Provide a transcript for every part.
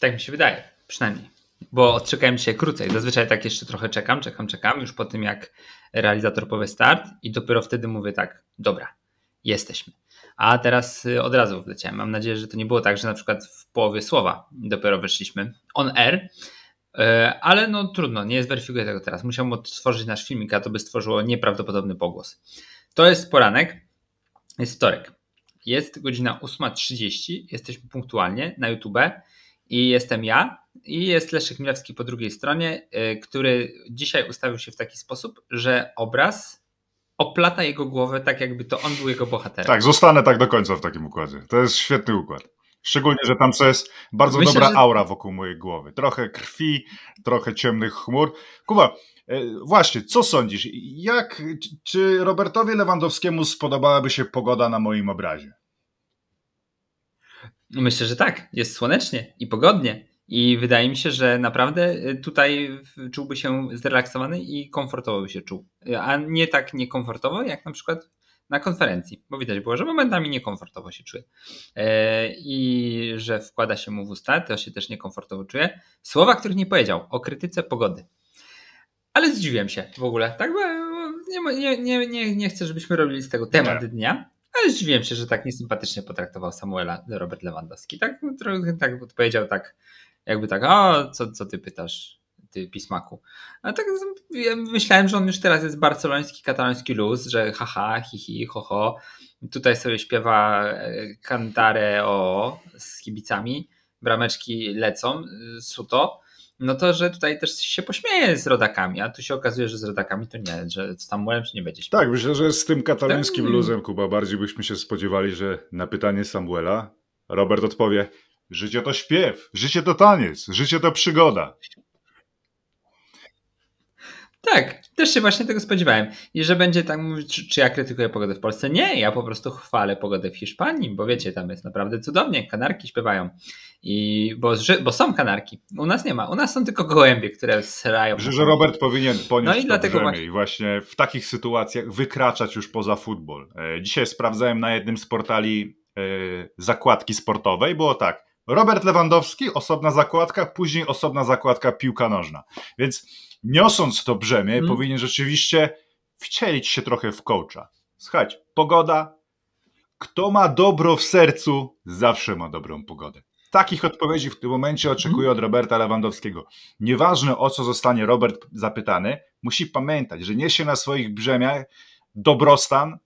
Tak mi się wydaje, przynajmniej. Bo odczekałem dzisiaj krócej. Zazwyczaj tak jeszcze trochę czekam, czekam, czekam, już po tym jak realizator powie start i dopiero wtedy mówię tak, dobra, jesteśmy. A teraz y, od razu wleciałem. Mam nadzieję, że to nie było tak, że na przykład w połowie słowa dopiero weszliśmy. on air, y, ale no trudno, nie zweryfikuję tego teraz. Musiałem odtworzyć nasz filmik, a to by stworzyło nieprawdopodobny pogłos. To jest poranek, jest wtorek. Jest godzina 8.30, jesteśmy punktualnie na YouTube i jestem ja. I jest Leszek Milewski po drugiej stronie, y, który dzisiaj ustawił się w taki sposób, że obraz oplata jego głowę tak, jakby to on był jego bohaterem. Tak, zostanę tak do końca w takim układzie. To jest świetny układ. Szczególnie, że tam co jest bardzo Myślę, dobra że... aura wokół mojej głowy. Trochę krwi, trochę ciemnych chmur. Kuba, y, właśnie, co sądzisz? Jak, czy Robertowi Lewandowskiemu spodobałaby się pogoda na moim obrazie? Myślę, że tak. Jest słonecznie i pogodnie. I wydaje mi się, że naprawdę y, tutaj czułby się zrelaksowany i komfortowo by się czuł. Y, a nie tak niekomfortowo, jak na przykład na konferencji, bo widać było, że momentami niekomfortowo się czuje e, i że wkłada się mu w usta, to się też niekomfortowo czuje. Słowa, których nie powiedział o krytyce pogody. Ale zdziwiłem się w ogóle, tak? Bo e, nie, nie, nie, nie chcę, żebyśmy robili z tego temat tak. dnia, ale zdziwiłem się, że tak niesympatycznie potraktował Samuela Robert Lewandowski. Tak, trochę tak odpowiedział tak, jakby tak, o, co, co ty pytasz, ty pismaku. A tak ja myślałem, że on już teraz jest barceloński, kataloński luz, że haha, hihi, ho, ho. Tutaj sobie śpiewa cantare e, o z kibicami, brameczki lecą, e, suto no to, że tutaj też się pośmieje z rodakami, a tu się okazuje, że z rodakami to nie, że z Samuelem się nie będzie śmiał. Tak, myślę, że z tym katalońskim tak. luzem, Kuba, bardziej byśmy się spodziewali, że na pytanie Samuela Robert odpowie Życie to śpiew, życie to taniec, życie to przygoda. Tak, też się właśnie tego spodziewałem. I że będzie tak mówić, czy, czy ja krytykuję pogodę w Polsce. Nie, ja po prostu chwalę pogodę w Hiszpanii, bo wiecie, tam jest naprawdę cudownie, kanarki śpiewają. I, bo, bo są kanarki. U nas nie ma. U nas są tylko gołębie, które srają. Że, że Robert powinien ponieść no i dlatego i właśnie w takich sytuacjach wykraczać już poza futbol. E, dzisiaj sprawdzałem na jednym z portali e, zakładki sportowej, było tak. Robert Lewandowski, osobna zakładka, później osobna zakładka piłka nożna. Więc niosąc to brzemię, hmm. powinien rzeczywiście wcielić się trochę w coacha. Słuchajcie, pogoda. Kto ma dobro w sercu, zawsze ma dobrą pogodę. Takich odpowiedzi w tym momencie oczekuję mhm. od Roberta Lewandowskiego. Nieważne o co zostanie Robert zapytany, musi pamiętać, że niesie na swoich brzemiach dobrostan,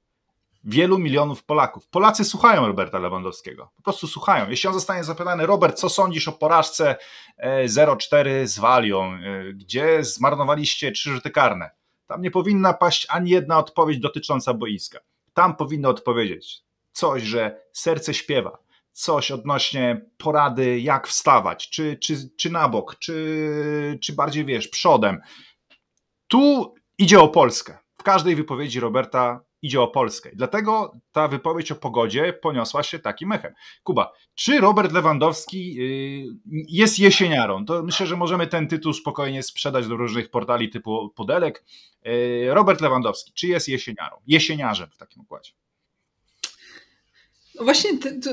wielu milionów Polaków. Polacy słuchają Roberta Lewandowskiego. Po prostu słuchają. Jeśli on zostanie zapytany, Robert, co sądzisz o porażce 0-4 e, z Walią? E, gdzie zmarnowaliście trzy rzuty karne? Tam nie powinna paść ani jedna odpowiedź dotycząca boiska. Tam powinno odpowiedzieć coś, że serce śpiewa, coś odnośnie porady, jak wstawać, czy, czy, czy na bok, czy, czy bardziej wiesz, przodem. Tu idzie o Polskę. W każdej wypowiedzi Roberta idzie o Polskę. Dlatego ta wypowiedź o pogodzie poniosła się takim echem. Kuba, czy Robert Lewandowski y, jest jesieniarą? To myślę, że możemy ten tytuł spokojnie sprzedać do różnych portali typu Podelek. Y, Robert Lewandowski, czy jest jesieniarą? Jesieniarzem w takim układzie. No właśnie ty, ty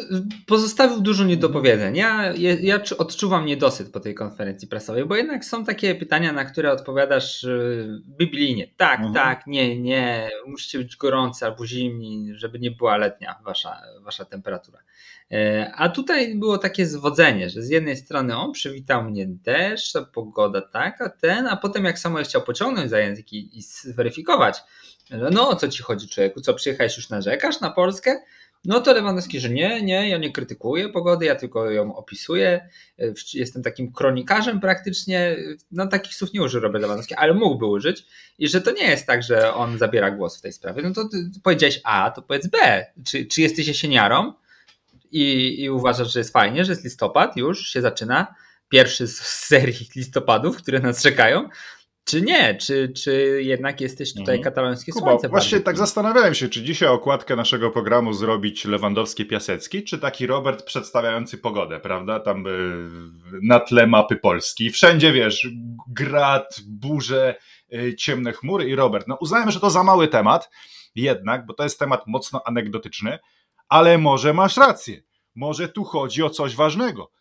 pozostawił dużo niedopowiedzeń. Ja, ja, ja, odczuwam niedosyt po tej konferencji prasowej, bo jednak są takie pytania, na które odpowiadasz y, biblijnie. Tak, mhm. tak, nie, nie. Musicie być gorący albo zimni, żeby nie była letnia wasza, wasza temperatura. E, a tutaj było takie zwodzenie, że z jednej strony on przywitał mnie deszcz, pogoda taka, ten, a potem jak samo chciał pociągnąć za język i, i zweryfikować, no o co ci chodzi człowieku, co przyjechałeś już narzekasz na Polskę? No to Lewandowski, że nie, nie, ja nie krytykuję pogody, ja tylko ją opisuję. E, jestem takim kronikarzem praktycznie. No takich słów nie użył Robert Lewandowski, ale mógłby użyć. I że to nie jest tak, że on zabiera głos w tej sprawie. No to powiedziałeś A, to powiedz B. Czy, czy jesteś jesieniarą i, i uważasz, że jest fajnie, że jest listopad, już się zaczyna pierwszy z serii listopadów, które nas czekają, czy nie? Czy, czy jednak jesteś tutaj mhm. katalońskie Kuba, słońce? Właśnie bardziej. tak zastanawiałem się, czy dzisiaj okładkę naszego programu zrobić Lewandowski-Piasecki, czy taki Robert przedstawiający pogodę, prawda? Tam y, na tle mapy Polski. Wszędzie, wiesz, grad, burze, y, ciemne chmury i Robert. No uznałem, że to za mały temat, jednak, bo to jest temat mocno anegdotyczny, ale może masz rację. Może tu chodzi o coś ważnego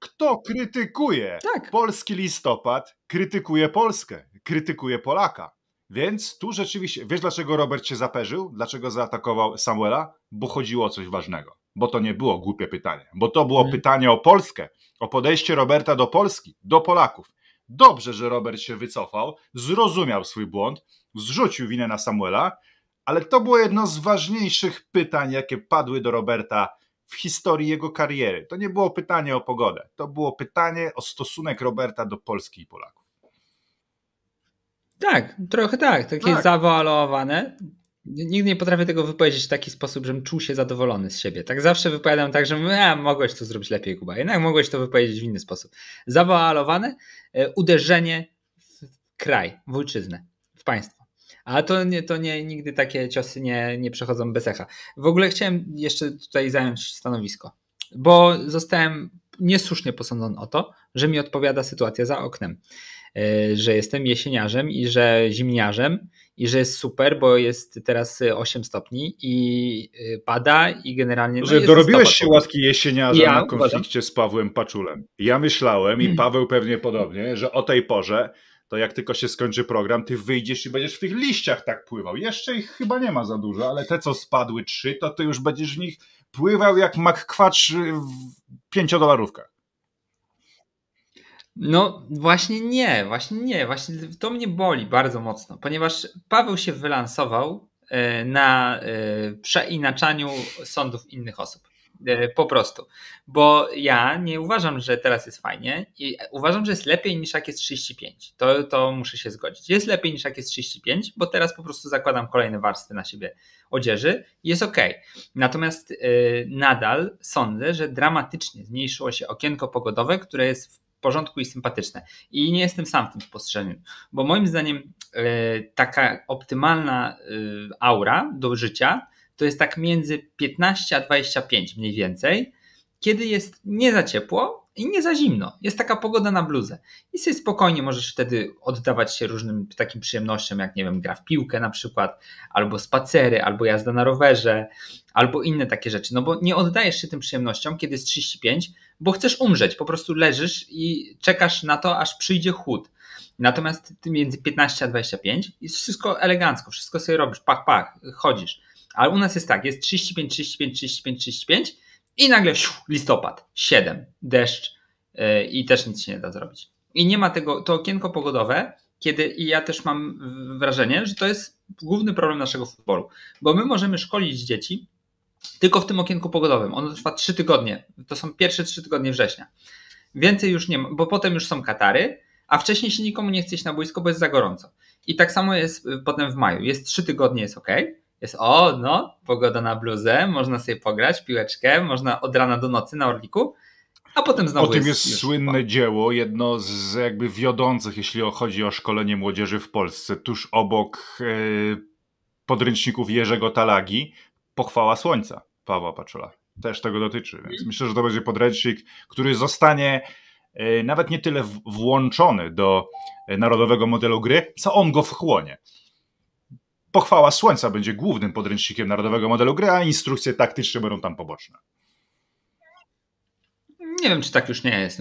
kto krytykuje tak. polski listopad, krytykuje Polskę, krytykuje Polaka. Więc tu rzeczywiście, wiesz dlaczego Robert się zaperzył? Dlaczego zaatakował Samuela? Bo chodziło o coś ważnego. Bo to nie było głupie pytanie. Bo to było hmm. pytanie o Polskę, o podejście Roberta do Polski, do Polaków. Dobrze, że Robert się wycofał, zrozumiał swój błąd, zrzucił winę na Samuela, ale to było jedno z ważniejszych pytań, jakie padły do Roberta w historii jego kariery. To nie było pytanie o pogodę, to było pytanie o stosunek Roberta do Polski i Polaków. Tak, trochę tak. Takie tak. zawoalowane. Nigdy nie potrafię tego wypowiedzieć w taki sposób, żebym czuł się zadowolony z siebie. Tak zawsze wypowiadam tak, że e, mogłeś to zrobić lepiej, Kuba. Jednak mogłeś to wypowiedzieć w inny sposób. Zawoalowane e, uderzenie w kraj, w ojczyznę, w państwo. A to, nie, to nie, nigdy takie ciosy nie, nie przechodzą bez echa. W ogóle chciałem jeszcze tutaj zająć stanowisko, bo zostałem niesłusznie posądzony o to, że mi odpowiada sytuacja za oknem. E, że jestem jesieniarzem i że zimniarzem i że jest super, bo jest teraz 8 e, stopni i e, pada i generalnie... No że dorobiłeś się łatki jesieniarza ja na konflikcie uważam. z Pawłem Paczulem. Ja myślałem i hmm. Paweł pewnie podobnie, że o tej porze to jak tylko się skończy program, ty wyjdziesz i będziesz w tych liściach tak pływał. Jeszcze ich chyba nie ma za dużo, ale te, co spadły trzy, to ty już będziesz w nich pływał jak makkwacz y, w pięciodolarówkach. No właśnie nie, właśnie nie, właśnie to mnie boli bardzo mocno, ponieważ Paweł się wylansował y, na y, przeinaczaniu sądów innych osób. E, po prostu. Bo ja nie uważam, że teraz jest fajnie. I uważam, że jest lepiej niż jak jest 35. To, to muszę się zgodzić. Jest lepiej niż jak jest 35, bo teraz po prostu zakładam kolejne warstwy na siebie odzieży. Jest ok. Natomiast e, nadal sądzę, że dramatycznie zmniejszyło się okienko pogodowe, które jest w porządku i sympatyczne. I nie jestem sam w tym spostrzeżeniu, bo moim zdaniem e, taka optymalna aura do życia to jest tak między 15 a 25 mniej więcej, kiedy jest nie za ciepło i nie za zimno. Jest taka pogoda na bluzę. I sobie spokojnie możesz wtedy oddawać się różnym takim przyjemnościom, jak nie wiem, gra w piłkę na przykład, albo spacery, albo jazda na rowerze, albo inne takie rzeczy. No bo nie oddajesz się tym przyjemnościom, kiedy jest 35, bo chcesz umrzeć. Po prostu leżysz i czekasz na to, aż przyjdzie chłód. Natomiast między 15 a 25 jest wszystko elegancko, wszystko sobie robisz, pach, pach, chodzisz. Ale u nas jest tak, jest 35, 35, 35, 35 i nagle siu, listopad, 7, deszcz yy, i też nic się nie da zrobić. I nie ma tego, to okienko pogodowe, kiedy i ja też mam wrażenie, że to jest główny problem naszego futbolu, bo my możemy szkolić dzieci tylko w tym okienku pogodowym. Ono trwa 3 tygodnie, to są pierwsze 3 tygodnie września. Więcej już nie ma, bo potem już są Katary, a wcześniej się nikomu nie chce iść na boisko, bo jest za gorąco. I tak samo jest e, potem w maju. Jest 3 tygodnie, jest ok jest o, no, pogoda na bluzę, można sobie pograć piłeczkę, można od rana do nocy na Orliku, a potem znowu O tym jest, jest słynne dzieło, jedno z jakby wiodących, jeśli chodzi o szkolenie młodzieży w Polsce, tuż obok e, podręczników Jerzego Talagi, Pochwała Słońca Pawła Paczola. Też tego dotyczy, więc mhm. myślę, że to będzie podręcznik, który zostanie e, nawet nie tyle włączony do e, narodowego modelu gry, co on go wchłonie. Pochwała Słońca będzie głównym podręcznikiem narodowego modelu gry, a instrukcje taktyczne będą tam poboczne. Nie wiem, czy tak już nie jest.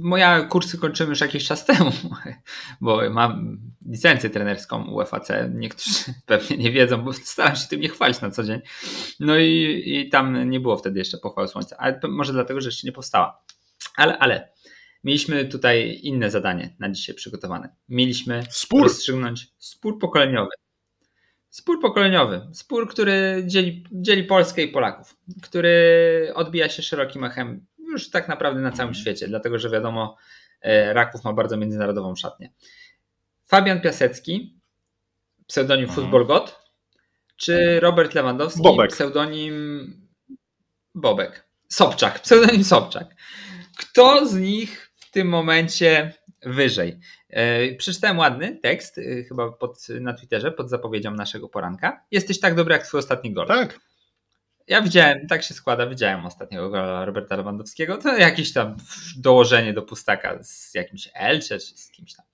Moja kursy kończymy już jakiś czas temu, bo mam licencję trenerską UFAC. Niektórzy pewnie nie wiedzą, bo staram się tym nie chwalić na co dzień. No i, i tam nie było wtedy jeszcze pochwały słońca, ale może dlatego, że jeszcze nie powstała. Ale, ale mieliśmy tutaj inne zadanie na dzisiaj przygotowane. Mieliśmy spór. rozstrzygnąć spór pokoleniowy. Spór pokoleniowy, spór, który dzieli, dzieli Polskę i Polaków, który odbija się szerokim echem już tak naprawdę na całym świecie, dlatego że wiadomo, e, Raków ma bardzo międzynarodową szatnię. Fabian Piasecki, pseudonim mhm. Football God, czy Robert Lewandowski, Bobek. pseudonim Bobek. Sobczak, pseudonim Sobczak. Kto z nich w tym momencie wyżej? Przeczytałem ładny tekst, y, chyba pod, na Twitterze, pod zapowiedzią naszego poranka. Jesteś tak dobry jak twój ostatni gol. Tak. Ja widziałem, tak się składa, widziałem ostatniego gola Roberta Lewandowskiego. To jakieś tam dołożenie do pustaka z jakimś Elcze czy z kimś tam.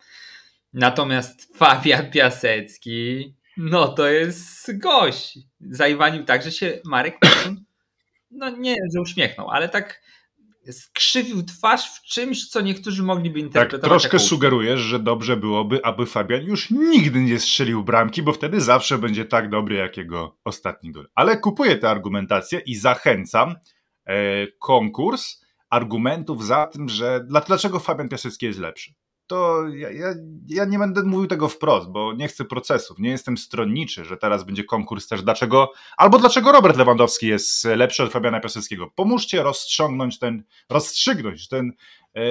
Natomiast Fabian Piasecki, no to jest gość. Zajwanił tak, że się Marek no nie, że uśmiechnął, ale tak skrzywił twarz w czymś, co niektórzy mogliby tak interpretować. Tak, troszkę jako... sugerujesz, że dobrze byłoby, aby Fabian już nigdy nie strzelił bramki, bo wtedy zawsze będzie tak dobry jak jego ostatni gol. Ale kupuję tę argumentację i zachęcam e, konkurs argumentów za tym, że dlaczego Fabian Piasecki jest lepszy to ja, ja, ja, nie będę mówił tego wprost, bo nie chcę procesów. Nie jestem stronniczy, że teraz będzie konkurs też dlaczego, albo dlaczego Robert Lewandowski jest lepszy od Fabiana Piaseckiego. Pomóżcie rozstrzygnąć ten, rozstrzygnąć ten, yy,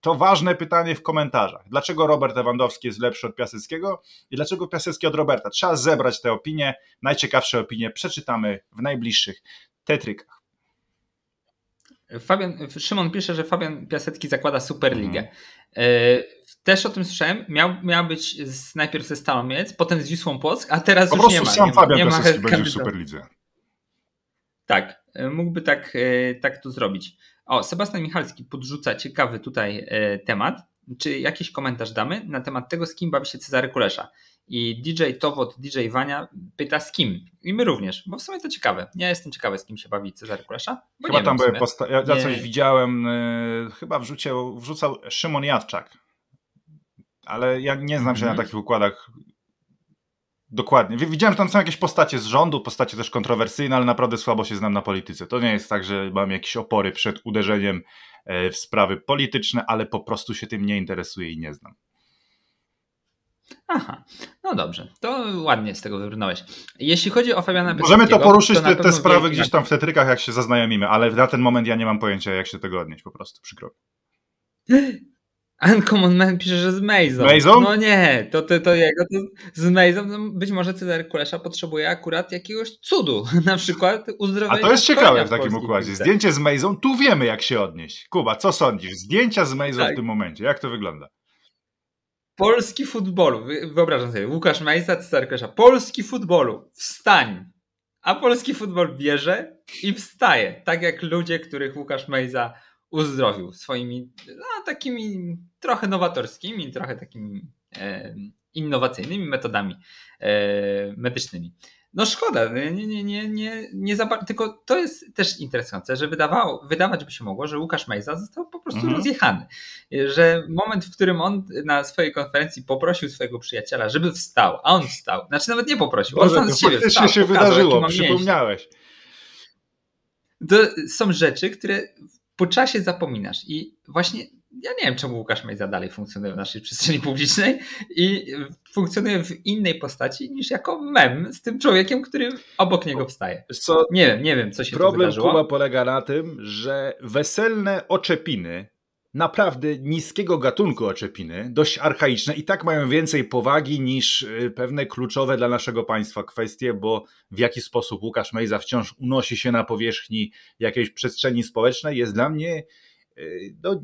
to ważne pytanie w komentarzach. Dlaczego Robert Lewandowski jest lepszy od Piaseckiego i dlaczego Piasecki od Roberta? Trzeba zebrać te opinie. Najciekawsze opinie przeczytamy w najbliższych tetrykach. Fabian, Szymon pisze, że Fabian Piasecki zakłada Superligę. Mhm. E, też o tym słyszałem. Miał, miała być z, najpierw ze Stalą potem z Wisłą Płock, a teraz po już nie ma. Po prostu sam Fabian nie ma, Piasecki będzie w Superlidze. Tak, e, mógłby tak, e, tak to zrobić. O, Sebastian Michalski podrzuca ciekawy tutaj temat. Czy jakiś komentarz damy na temat tego, z kim bawi się Cezary Kulesza? I DJ Towot, DJ Wania pyta z kim. I my również, bo w sumie to ciekawe. Ja jestem ciekawy, z kim się bawi Cezary Kulesza. Chyba tam były posta- ja, ja, coś nie. widziałem, y, chyba wrzucił, wrzucał Szymon Jawczak. Ale ja nie znam się na mhm. takich układach Dokładnie. Widziałem, że tam są jakieś postacie z rządu, postacie też kontrowersyjne, ale naprawdę słabo się znam na polityce. To nie jest tak, że mam jakieś opory przed uderzeniem e, w sprawy polityczne, ale po prostu się tym nie interesuję i nie znam. Aha, no dobrze, to ładnie z tego wybrnąłeś. Jeśli chodzi o Fabiana Możemy to poruszyć, to te, te, sprawy gdzieś tam w tetrykach, jak się zaznajomimy, ale na ten moment ja nie mam pojęcia, jak się tego odnieść, po prostu, przykro. Uncommon Man pisze, że z Maze'ą. Maze'ą? No nie, to, to, to jego, to z Maze'ą, no być może Cezar Kulesza potrzebuje akurat jakiegoś cudu, na przykład uzdrowienia. A to jest ciekawe w takim układzie. Zdjęcie z Maze'ą, tu wiemy jak się odnieść. Kuba, co sądzisz? Zdjęcia z Maze'ą tak. w tym momencie, jak to wygląda? Polski futbolu. Wyobrażam sobie, Łukasz Majsa, Cezar Polski futbolu, wstań! A polski futbol bierze i wstaje. Tak jak ludzie, których Łukasz Majza uzdrowił swoimi no, takimi trochę nowatorskimi, trochę takimi e, innowacyjnymi metodami e, medycznymi no szkoda, nie, nie, nie, nie, nie za bardzo, tylko to jest też interesujące, że wydawało, wydawać by się mogło, że Łukasz Majza został po prostu mhm. rozjechany, że moment, w którym on na swojej konferencji poprosił swojego przyjaciela, żeby wstał, a on wstał, znaczy nawet nie poprosił, Boże, on sam z siebie wstał. się wydarzyło, przypomniałeś. To są rzeczy, które po czasie zapominasz i właśnie ja nie wiem, czemu Łukasz Mejza dalej funkcjonuje w naszej przestrzeni publicznej i funkcjonuje w innej postaci niż jako mem z tym człowiekiem, który obok niego wstaje. Co, nie wiem, nie wiem, co się Problem wydarzyło. polega na tym, że weselne oczepiny naprawdę niskiego gatunku oczepiny, dość archaiczne i tak mają więcej powagi niż y, pewne kluczowe dla naszego państwa kwestie, bo w jaki sposób Łukasz Mejza wciąż unosi się na powierzchni jakiejś przestrzeni społecznej jest dla mnie y, no,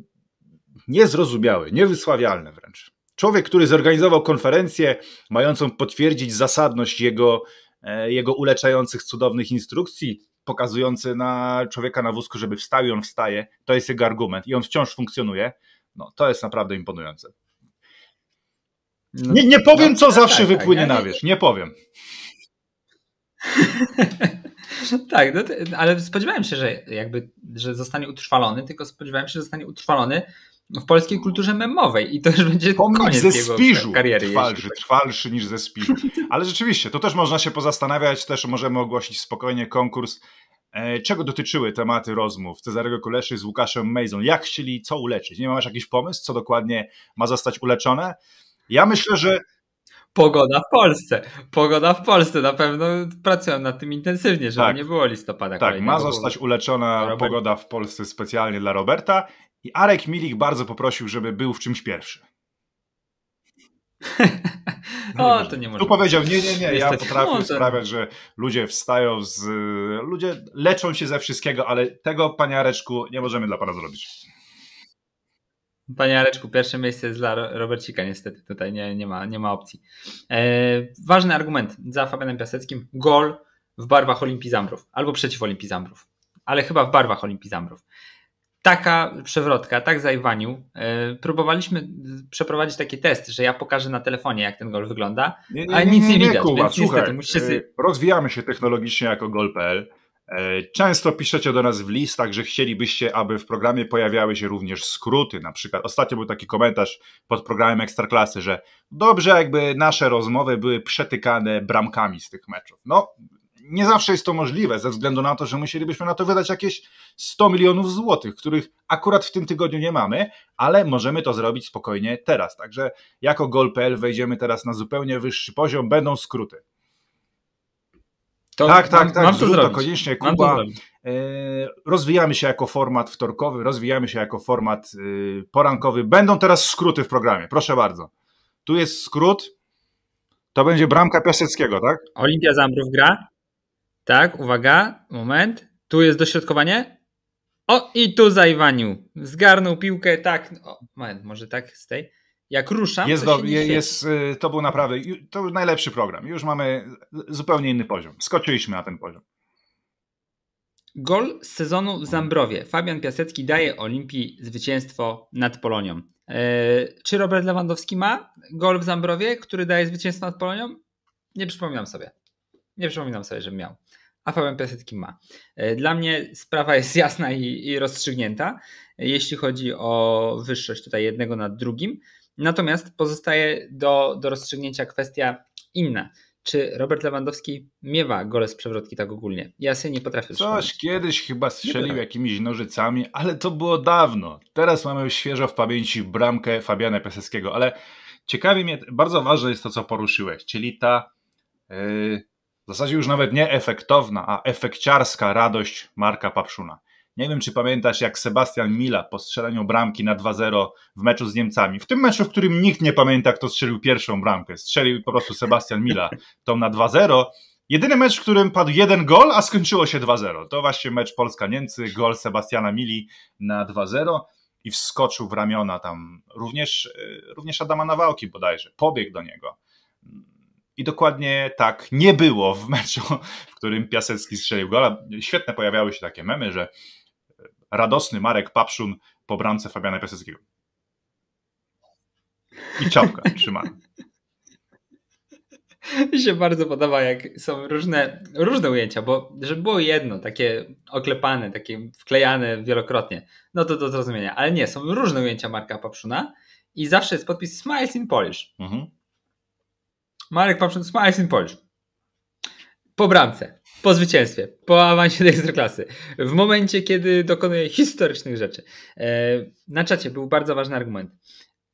niezrozumiały, niewysławialny wręcz. Człowiek, który zorganizował konferencję mającą potwierdzić zasadność jego, e, jego uleczających cudownych instrukcji, pokazujący na człowieka na wózku, żeby wstał i on wstaje, to jest jego argument i on wciąż funkcjonuje, no to jest naprawdę imponujące. Nie, nie powiem, co no, no, zawsze tak, tak, wypłynie na wierzch, nie powiem. tak, no, ale spodziewałem się, że jakby, że zostanie utrwalony, tylko spodziewałem się, że zostanie utrwalony no, w polskiej kulturze memowej i to już będzie Pomnik koniec ze jego kariery. Trwalszy, trwalszy niż ze spiżu. Ale rzeczywiście, to też można się pozastanawiać, też możemy ogłosić spokojnie konkurs e, Czego dotyczyły tematy rozmów Cezarego Kuleszy z Łukaszem Mason? Jak chcieli co uleczyć? Nie masz jakiś pomysł, co dokładnie ma zostać uleczone? Ja myślę, że. Pogoda w Polsce. Pogoda w Polsce. Na pewno pracują nad tym intensywnie, żeby tak, nie było listopada. Tak, ma zostać uleczona pogoda w Polsce specjalnie dla Roberta i Arek Milik bardzo poprosił, żeby był w czymś pierwszy. No, o, to nie może. Tu powiedział, nie, nie, nie, ja potrafię sprawiać, że ludzie wstają z... Ludzie leczą się ze wszystkiego, ale tego, panie Areczku, nie możemy dla pana zrobić. Panie Areczku, pierwsze miejsce jest dla Robercika niestety, tutaj nie, nie, ma, nie ma opcji. E, ważny argument za Fabianem Piaseckim, gol w barwach Olimpii Zambrów, albo przeciw Olimpii Zambrów, ale chyba w barwach Olimpii Zambrów taka przewrotka, tak zajwanił. E, próbowaliśmy przeprowadzić taki test, że ja pokażę na telefonie, jak ten gol wygląda, nie, nie, ale nic nie, nie, nie widać, Kuba, więc słuchaj, niestety Sobie... Rozwijamy się technologicznie jako gol.pl. E, często piszecie do nas w listach, że chcielibyście, aby w programie pojawiały się również skróty. Na przykład ostatnio był taki komentarz pod programem Ekstraklasy, że dobrze jakby nasze rozmowy były przetykane bramkami z tych meczów. No, nie zawsze jest to możliwe, ze względu na to, że musielibyśmy na to wydać jakieś 100 milionów złotych, których akurat w tym tygodniu nie mamy, ale możemy to zrobić spokojnie teraz. Także jako gol.pl wejdziemy teraz na zupełnie wyższy poziom, będą skróty. To tak, tak, mam, tak. Mam to koniecznie, Kuba. E, rozwijamy się jako format wtorkowy, rozwijamy się jako format e, porankowy. Będą teraz skróty w programie, proszę bardzo. Tu jest skrót. To będzie bramka Piaseckiego, tak? Olimpia Zambrów gra? Tak, uwaga, moment. Tu jest dośrodkowanie. O, i tu zajwaniu. Zgarnął piłkę, tak. O, moment, może tak z tej. Jak ruszam. Jest, to, do, jest, y, to był naprawdę to był najlepszy program. Już mamy zupełnie inny poziom. Skoczyliśmy na ten poziom. Gol z sezonu w Zambrowie. Fabian Piasecki daje Olimpii zwycięstwo nad Polonią. E, czy Robert Lewandowski ma gol w Zambrowie, który daje zwycięstwo nad Polonią? Nie przypominam sobie. Nie przypominam sobie, że miał. A VMP setki ma. E, dla mnie sprawa jest jasna i, i rozstrzygnięta, jeśli chodzi o wyższość tutaj jednego nad drugim. Natomiast pozostaje do, do rozstrzygnięcia kwestia inna czy Robert Lewandowski miewa gole z przewrotki tak ogólnie. Ja sobie nie potrafię Coś przypomnieć. kiedyś chyba strzelił jakimiś nożycami, ale to było dawno. Teraz mamy świeżo w pamięci bramkę Fabiana Piaseckiego, ale ciekawi mnie, bardzo ważne jest to, co poruszyłeś, czyli ta yy, w zasadzie już nawet nie efektowna, a efekciarska radość Marka Papszuna. Nie wiem, czy pamiętasz, jak Sebastian Mila po strzeleniu bramki na 2-0 w meczu z Niemcami, w tym meczu, w którym nikt nie pamięta, kto strzelił pierwszą bramkę, strzelił po prostu Sebastian Mila tą na 2-0. Jedyny mecz, w którym padł jeden gol, a skończyło się 2-0. To właśnie mecz Polska-Niemcy, gol Sebastiana Mili na 2-0 i wskoczył w ramiona tam również, y, również Adama Nawałki bodajże, pobiegł do niego. I dokładnie tak nie było w meczu, w którym Piasecki strzelił gola. Świetne pojawiały się takie memy, że radosny Marek Papszun po bramce Fabiana Piaseckiego. I czapka trzymana. Mi się bardzo podoba, jak są różne, różne ujęcia, bo żeby było jedno, takie oklepane, takie wklejane wielokrotnie, no to do zrozumienia. Ale nie, są różne ujęcia Marka Papszuna i zawsze jest podpis Smiles in Polish. Mhm. Marek Papszyn Smiles in Polish. Po bramce, po zwycięstwie, po awansie do Ekstraklasy, w momencie, kiedy dokonuje historycznych rzeczy. E, na czacie był bardzo ważny argument.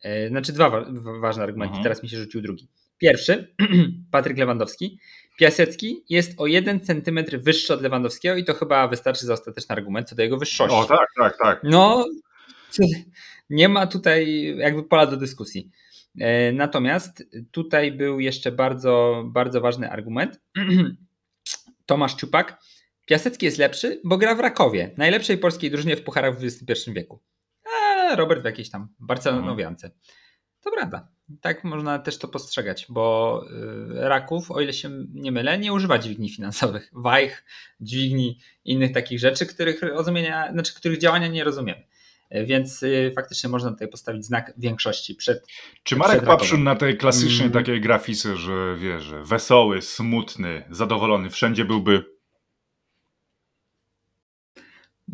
E, znaczy dwa ważne argumenty, mhm. teraz mi się rzucił drugi. Pierwszy, Patryk Lewandowski. Piasecki jest o jeden centymetr wyższy od Lewandowskiego i to chyba wystarczy za ostateczny argument co do jego wyższości. O tak, tak, tak. No, nie ma tutaj jakby pola do dyskusji. E, natomiast tutaj był jeszcze bardzo, bardzo ważny argument. Tomasz Czupak. Piasecki jest lepszy, bo gra w Rakowie, najlepszej polskiej drużynie w pucharach w XXI wieku. A Robert w jakiejś tam barcelonowiance. To prawda. Tak można też to postrzegać, bo y, Raków, o ile się nie mylę, nie używa dźwigni finansowych, wajch, dźwigni, innych takich rzeczy, których znaczy których działania nie rozumiemy. E, więc y, faktycznie można tutaj postawić znak większości przed. Czy Marek przed Papszun na tej klasycznej mm. takiej grafice, że wie, że wesoły, smutny, zadowolony, wszędzie byłby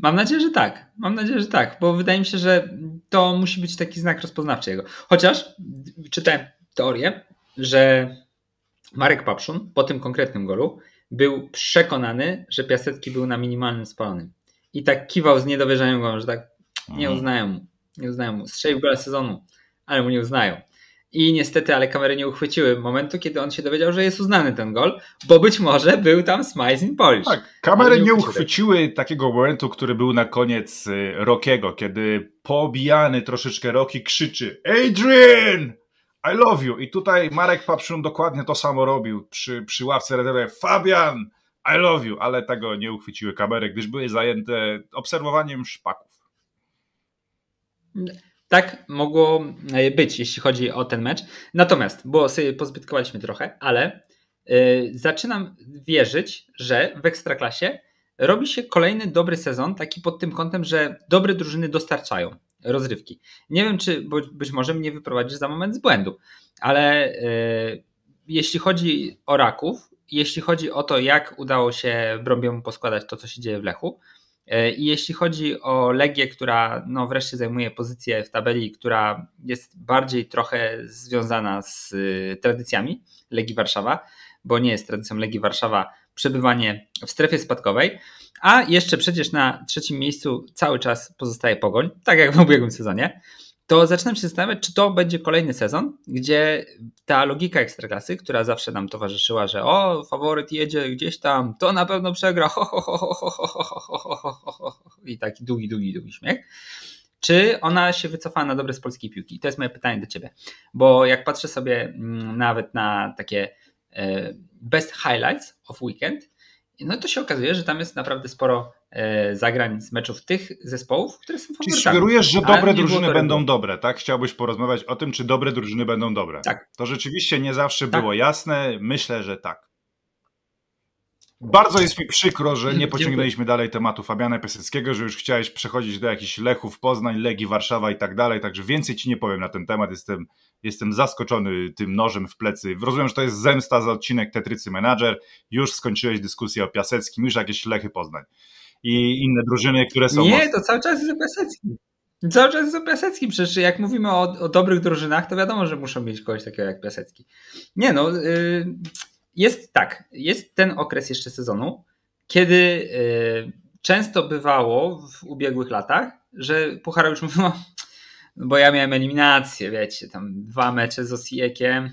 Mam nadzieję, że tak. Mam nadzieję, że tak, bo wydaje mi się, że to musi być taki znak rozpoznawczy jego. Chociaż czytałem teorię, że Marek Papszun po tym konkretnym golu był przekonany, że Piasecki był na minimalnym spalonym. I tak kiwał z niedowierzaniem go, że tak nie mhm. uznają mu. Nie uznają mu. Strzelił gola sezonu, ale mu nie uznają. I niestety, ale kamery nie uchwyciły momentu, kiedy on się dowiedział, że jest uznany ten gol, bo być może był tam Smiles in Polish. Tak, kamery nie uchwyciły takiego momentu, który był na koniec y, Rokiego, kiedy pobijany troszeczkę Roki krzyczy Adrian! I love you. I tutaj Marek Papszun dokładnie to samo robił przy, przy ławce rezerwowej. Fabian, I love you. Ale tego nie uchwyciły kamery, gdyż były zajęte obserwowaniem szpaku. Tak mogło e, być, jeśli chodzi o ten mecz. Natomiast, bo sobie pozbytkowaliśmy trochę, ale yy, zaczynam wierzyć, że w ekstraklasie robi się kolejny dobry sezon, taki pod tym kątem, że dobre drużyny dostarczają rozrywki. Nie wiem, czy być może mnie wyprowadzi za moment z błędu, ale yy, jeśli chodzi o Raków, jeśli chodzi o to, jak udało się Brąbiemu poskładać to, co się dzieje w Lechu, E, I jeśli chodzi o Legię, która no wreszcie zajmuje pozycję w tabeli, która jest bardziej trochę związana z y, tradycjami Legii Warszawa, bo nie jest tradycją Legii Warszawa przebywanie w strefie spadkowej, a jeszcze przecież na trzecim miejscu cały czas pozostaje Pogoń, tak jak w ubiegłym sezonie to zaczynam się zastanawiać, czy to będzie kolejny sezon, gdzie ta logika ekstraklasy, która zawsze nam towarzyszyła, że o, faworyt jedzie gdzieś tam, to na pewno przegra, ho, ho, ho, ho, ho, ho, ho, ho, i taki długi, długi, długi śmiech. Czy ona się wycofa na dobre z polskiej piłki? To jest moje pytanie do ciebie, bo jak patrzę sobie nawet na takie best highlights of weekend, no to się okazuje, że tam jest naprawdę sporo E, zagrań z meczów tych zespołów, które są faworytami. Czyli sugerujesz, że dobre drużyny będą dobre, tak? Chciałbyś porozmawiać o tym, czy dobre drużyny będą dobre. Tak. To rzeczywiście nie zawsze tak. było jasne. Myślę, że tak. Bardzo jest mi przykro, że nie pociągnęliśmy dalej tematu Fabiana Piaseckiego, że już chciałeś przechodzić do jakichś Lechów, Poznań, Legii, Warszawa i tak dalej, także więcej ci nie powiem na ten temat, jestem, jestem zaskoczony tym nożem w plecy. Rozumiem, że to jest zemsta za odcinek Tetrycy Manager, już skończyłeś dyskusję o Piaseckim, już jakieś Lechy, Poznań i inne drużyny, które są. Nie, mocne. to cały czas jest o Piaseckim. Cały czas jest o Piaseckim. Przecież jak mówimy o, o, dobrych drużynach, to wiadomo, że muszą mieć kogoś takiego jak Piasecki. Nie no, y, jest tak. Jest ten okres jeszcze sezonu, kiedy y, często bywało w ubiegłych latach, że Puchara już mówiła, bo ja miałem eliminację, wiecie, tam dwa mecze z Osijekiem.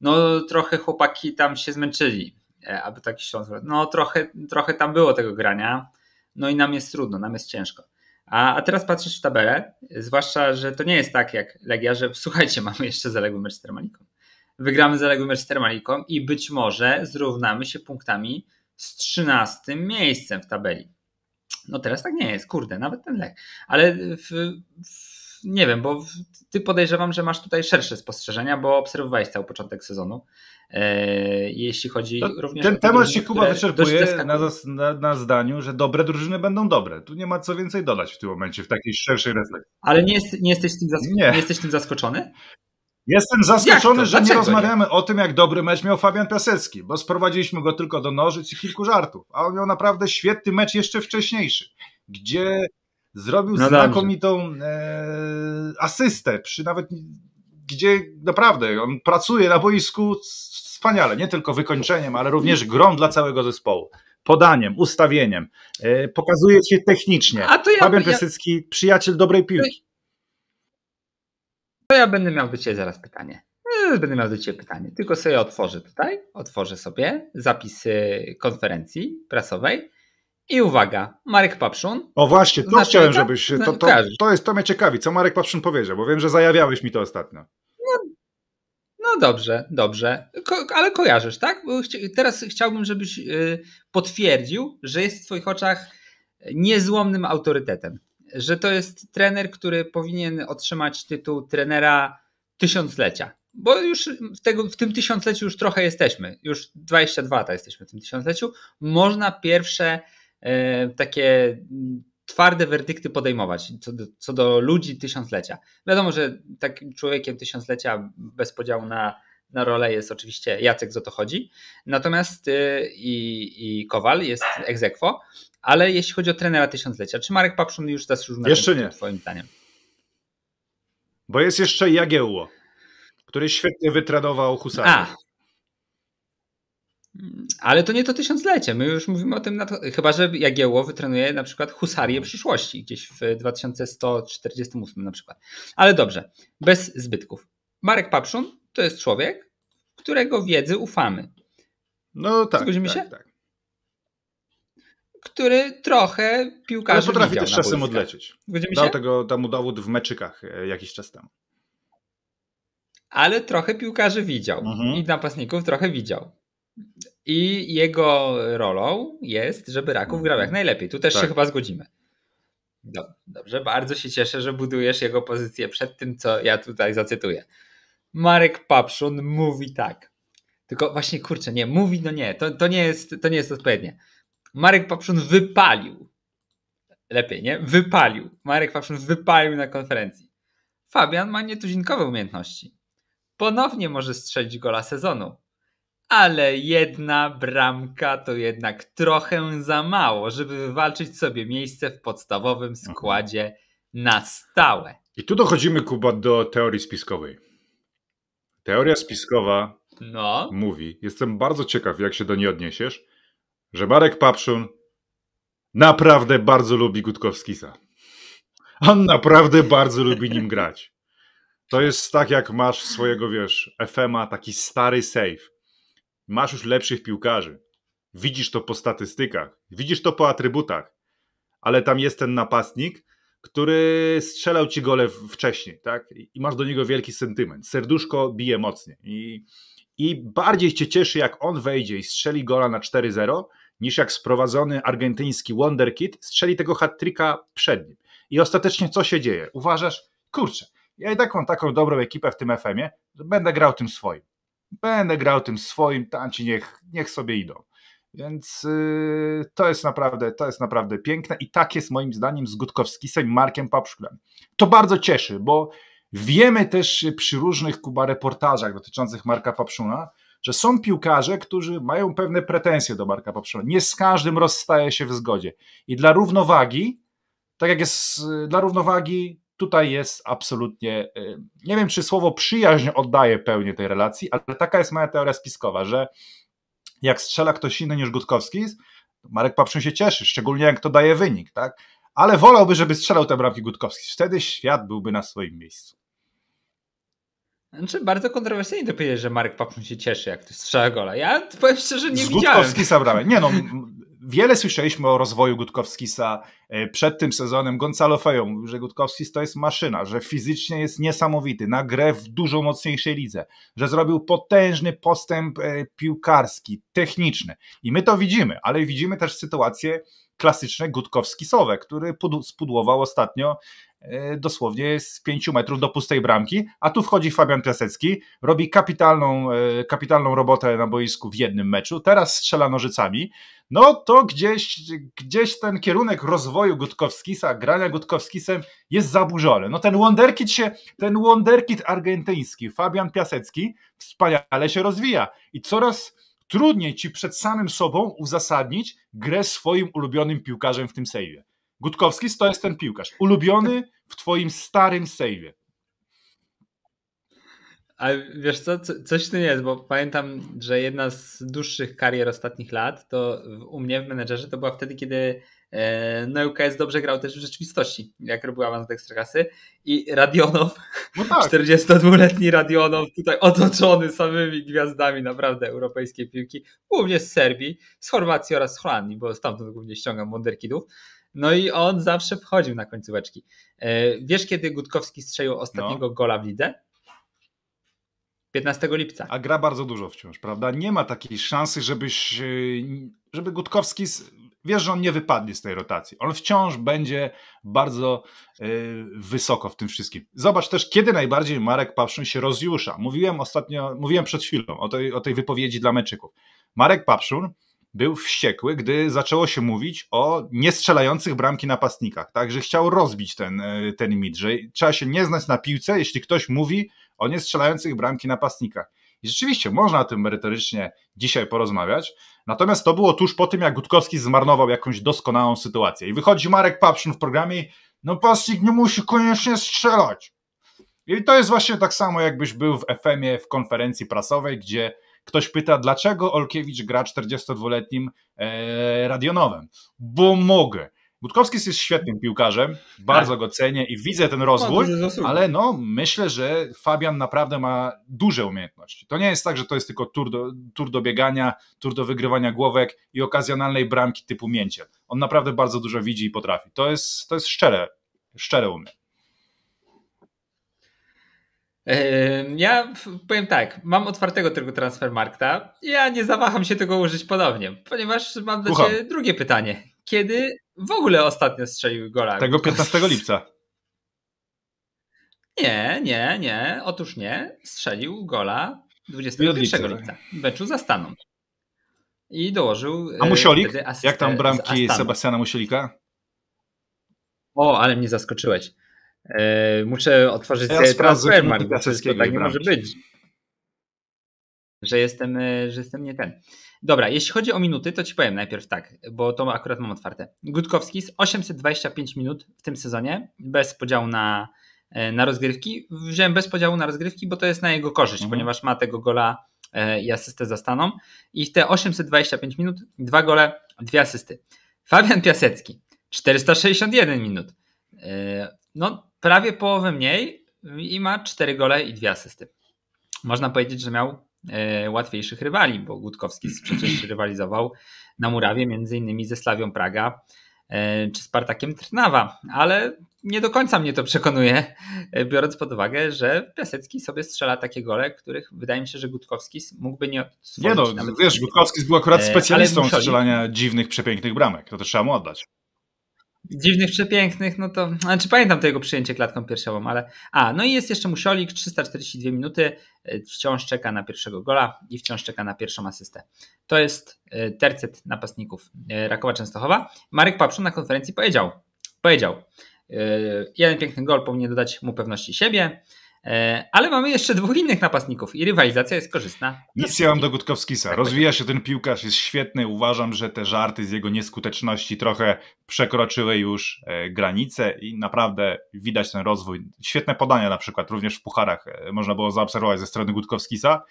No trochę chłopaki tam się zmęczyli. E, aby taki Śląsk. No trochę, trochę tam było tego grania, no i nam jest trudno, nam jest ciężko. A, a teraz patrzysz w tabelę, zwłaszcza, że to nie jest tak jak Legia, że słuchajcie, mamy jeszcze zaległy mecz z Termaliką. Wygramy zaległy mecz z Termaliką i być może zrównamy się punktami z 13 miejscem w tabeli. No teraz tak nie jest, kurde, nawet ten leg, Ale w, w nie wiem, bo ty podejrzewam, że masz tutaj szersze spostrzeżenia, bo obserwowałeś cały początek sezonu. E, jeśli chodzi to również Ten temat się Kuba wyczerpuje na, na, na, zdaniu, że dobre drużyny będą dobre. Tu nie ma co więcej dodać w tym momencie, w takiej szerszej refleksji. Ale nie, jest, nie, jesteś, tym zask- nie. nie jesteś tym zaskoczony? Jestem zaskoczony, że nie rozmawiamy nie? o tym, jak dobry mecz miał Fabian Piasecki, bo sprowadziliśmy go tylko do nożyc i kilku żartów, a on miał naprawdę świetny mecz jeszcze wcześniejszy, gdzie Zrobił no znakomitą e, asystę przy nawet gdzie naprawdę on pracuje na boisku wspaniale, nie tylko wykończeniem, ale również grą dla całego zespołu. Podaniem, ustawieniem, e, pokazuje się technicznie. A to ja, Fabian Pesycki, ja... przyjaciel dobrej piłki. To ja będę miał do Ciebie zaraz pytanie. Będę miał do Ciebie pytanie. Tylko sobie otworzę tutaj, otworzę sobie zapisy konferencji prasowej i uwaga, Marek Papszun. O właśnie, to znaczy, chciałem, żebyś. To, no, to, to, jest, to mnie ciekawi, co Marek Papszun powiedział, bo wiem, że zajawiałeś mi to ostatnio. No, no dobrze, dobrze. Ko ale kojarzysz, tak? Bo chci teraz chciałbym, żebyś y, potwierdził, że jest w Twoich oczach niezłomnym autorytetem. Że to jest trener, który powinien otrzymać tytuł trenera tysiąclecia. Bo już w, tego, w tym tysiącleciu już trochę jesteśmy. Już 22 lata jesteśmy w tym tysiącleciu. Można pierwsze E, takie twarde werdykty podejmować co do, co do ludzi tysiąclecia. Wiadomo, że takim człowiekiem tysiąclecia bez podziału na, na rolę jest oczywiście Jacek, co to chodzi. Natomiast e, i, i Kowal jest ex ale jeśli chodzi o trenera tysiąclecia, czy Marek Papszun już zasłużył na Jeszcze nie. Twoim zdaniem? Bo jest jeszcze Jagiełło, który świetnie wytrenował Husarza. Ale to nie to tysiąclecie. My już mówimy o tym, to, chyba że Jagiełło wytrenuje na przykład husarię przyszłości gdzieś w 2148 na przykład. Ale dobrze, bez zbytków. Marek Papszun to jest człowiek, którego wiedzy ufamy. No tak. Zgodzimy tak, się? Tak. Który trochę piłkarzy Ale potrafi też czasem odlecieć. Zgodzimy Dał się? tego temu dowód w meczykach e, jakiś czas temu. Ale trochę piłkarzy widział mhm. i napastników trochę widział. I jego rolą jest, żeby Raków grał jak najlepiej. Tu też tak. się chyba zgodzimy. Dobrze, bardzo się cieszę, że budujesz jego pozycję przed tym, co ja tutaj zacytuję. Marek Papszun mówi tak. Tylko właśnie kurczę, nie, mówi, no nie, to, to, nie, jest, to nie jest odpowiednie. Marek Papszun wypalił. Lepiej, nie? Wypalił. Marek Papszun wypalił na konferencji. Fabian ma nietuzinkowe umiejętności. Ponownie może strzelić gola sezonu ale jedna bramka to jednak trochę za mało, żeby wywalczyć sobie miejsce w podstawowym mhm. składzie na stałe. I tu dochodzimy, Kuba, do teorii spiskowej. Teoria spiskowa no. mówi, jestem bardzo ciekaw, jak się do niej odniesiesz, że Marek Papszun naprawdę bardzo lubi Gutkowskisa. On naprawdę bardzo lubi nim grać. To jest tak, jak masz swojego, wiesz, FMA, taki stary safe Masz już lepszych piłkarzy. Widzisz to po statystykach, widzisz to po atrybutach, ale tam jest ten napastnik, który strzelał ci gole wcześniej, tak? I masz do niego wielki sentyment. Serduszko bije mocnie. I, i bardziej cię cieszy, jak on wejdzie i strzeli gola na 4-0, niż jak sprowadzony argentyński Wonderkid strzeli tego hat-tricka przed nim. I ostatecznie co się dzieje? Uważasz, kurczę, ja i tak mam taką dobrą ekipę w tym FM-ie, że będę grał tym swoim. Będę grał tym swoim, tanci niech, niech sobie idą. Więc yy, to jest naprawdę, to jest naprawdę piękne i tak jest moim zdaniem z Gutkowskisem Markiem Papszklem. To bardzo cieszy, bo wiemy też przy różnych Kuba reportażach dotyczących Marka Papszuna, że są piłkarze, którzy mają pewne pretensje do Marka Papszuna. Nie z każdym rozstaje się w zgodzie. I dla równowagi, tak jak jest dla równowagi tutaj jest absolutnie, y, nie wiem czy słowo przyjaźń oddaje pełnię tej relacji, ale taka jest moja teoria spiskowa, że jak strzela ktoś inny niż Gutkowski, Marek Papszyn się cieszy, szczególnie jak to daje wynik, tak? Ale wolałby, żeby strzelał te bramki Gutkowski. Wtedy świat byłby na swoim miejscu. Znaczy, bardzo kontrowersyjnie to powiedzieć, że Marek Papun się cieszy, jak ktoś strzela gola. Ja powiem szczerze, nie Z widziałem. Gutkowskisa brałem. Nie no, wiele słyszeliśmy o rozwoju Gutkowskisa e, przed tym sezonem. Gonzalo Fejo mówił, że Gutkowskis to jest maszyna, że fizycznie jest niesamowity, na grę w dużo mocniejszej lidze, że zrobił potężny postęp e, piłkarski, techniczny. I my to widzimy, ale widzimy też sytuację klasyczne Gutkowskisowe, który spudłował ostatnio e, dosłownie z 5 metrów do pustej bramki, a tu wchodzi Fabian Piasecki, robi kapitalną, e, kapitalną robotę na boisku w jednym meczu, teraz strzela nożycami, no to gdzieś, gdzieś ten kierunek rozwoju Gutkowskisa, grania Gutkowskisem jest zaburzony. No ten wonderkid się, ten wonderkid argentyński, Fabian Piasecki wspaniale się rozwija i coraz trudniej ci przed samym sobą uzasadnić grę swoim ulubionym piłkarzem w tym sejwie. Gutkowski to jest ten piłkarz. Ulubiony w twoim starym sejwie. A wiesz co, coś tu nie jest, bo pamiętam, że jedna z dłuższych karier ostatnich lat to u mnie w menedżerze to była wtedy, kiedy E, no UKS dobrze grał też w rzeczywistości, jak robił awans do Ekstraklasy i Radionow, no tak. 42-letni Radionow, tutaj otoczony samymi gwiazdami naprawdę europejskiej piłki, głównie z Serbii, z Chorwacji oraz z Holandii, bo stamtąd głównie ściągam Wonderkidów. No i on zawsze wchodził na końcóweczki. E, wiesz, kiedy Gutkowski strzelił ostatniego no. gola w lidze? 15 lipca. A gra bardzo dużo wciąż, prawda? Nie ma takiej szansy, żebyś, e, żeby Gutkowski wiesz, że on nie wypadnie z tej rotacji. On wciąż będzie bardzo e, wysoko w tym wszystkim. Zobacz też, kiedy najbardziej Marek Papszun się rozjusza. Mówiłem ostatnio, mówiłem przed chwilą o tej, o tej wypowiedzi dla meczyków. Marek Papszun był wściekły, gdy zaczęło się mówić o niestrzelających bramki napastnikach, także chciał rozbić ten, e, ten mit, że trzeba się nie znać na piłce, jeśli ktoś mówi o niestrzelających bramki napastnikach. I rzeczywiście można o tym merytorycznie dzisiaj porozmawiać. Natomiast to było tuż po tym, jak Gutkowski zmarnował jakąś doskonałą sytuację. I wychodzi Marek Papszyn w programie, no pasnik nie musi koniecznie strzelać. I to jest właśnie tak samo, jakbyś był w FM-ie w konferencji prasowej, gdzie ktoś pyta, dlaczego Olkiewicz gra 42-letnim e, radionowym? Bo mogę. Butkowski jest świetnym piłkarzem, bardzo go cenię i widzę ten rozwój, ale no, myślę, że Fabian naprawdę ma duże umiejętności. To nie jest tak, że to jest tylko tur do, tur do biegania, tur do wygrywania głowek i okazjonalnej bramki typu mięciel. On naprawdę bardzo dużo widzi i potrafi. To jest, to jest szczere, szczere u mnie. Ja powiem tak, mam otwartego transfer transfermarkta. Ja nie zawaham się tego użyć podobnie, ponieważ mam dla Ciebie drugie pytanie kiedy w ogóle ostatnio strzelił gola. Tego 15 lipca. Nie, nie, nie. Otóż nie. Strzelił gola 21 lipca tak. w meczu za Staną. I dołożył. A e, Musiolik? Jak tam bramki Sebastiana Musiolika? O, ale mnie zaskoczyłeś. E, muszę otworzyć ja transfer, Mark, tak nie bramki. może być że jestem, e, że jestem nie ten. Dobra, jeśli chodzi o minuty, to ci powiem najpierw tak, bo to akurat mam otwarte. Gutkowski z 825 minut w tym sezonie, bez podziału na, e, na rozgrywki. Wziąłem bez podziału na rozgrywki, bo to jest na jego korzyść, mhm. ponieważ ma tego gola e, i asystę za staną. I w te 825 minut, dwa gole, dwie asysty. Fabian Piasecki, 461 minut. No, prawie połowę mniej i ma cztery gole i dwie asysty. Można powiedzieć, że miał E, łatwiejszych rywali, bo Gutkowski przecież rywalizował na murawie między innymi ze Slawią Praga e, czy Spartakiem Trnawa, ale nie do końca mnie to przekonuje, e, biorąc pod uwagę, że Piasecki sobie strzela takie gole, których wydaje mi się, że Gutkowski mógłby nie odsłonić. Nie no, wiesz, Gutkowski był akurat specjalistą strzelania dziwnych, przepięknych bramek, to też trzeba mu oddać. Dziwnych, przepięknych, no to. Znaczy pamiętam tego przyjęcie klatką piersiową, ale. A, no i jest jeszcze Musiolik, 342 minuty, y, wciąż czeka na pierwszego gola i wciąż czeka na pierwszą asystę. To jest y, tercet napastników y, Rakowa Częstochowa. Marek Papszun na konferencji powiedział: powiedział, jeden piękny gol powinien dodać mu pewności siebie. E, ale mamy jeszcze dwóch innych napastników i rywalizacja jest korzystna. Nic nie mam do Gutkowskisa. Tak, tak. Rozwija się ten piłkarz, jest świetny. Uważam, że te żarty z jego nieskuteczności trochę przekroczyły już e, granice i naprawdę widać ten rozwój. Świetne podania na przykład również w pucharach e, można było zaobserwować ze strony Gutkowskisa,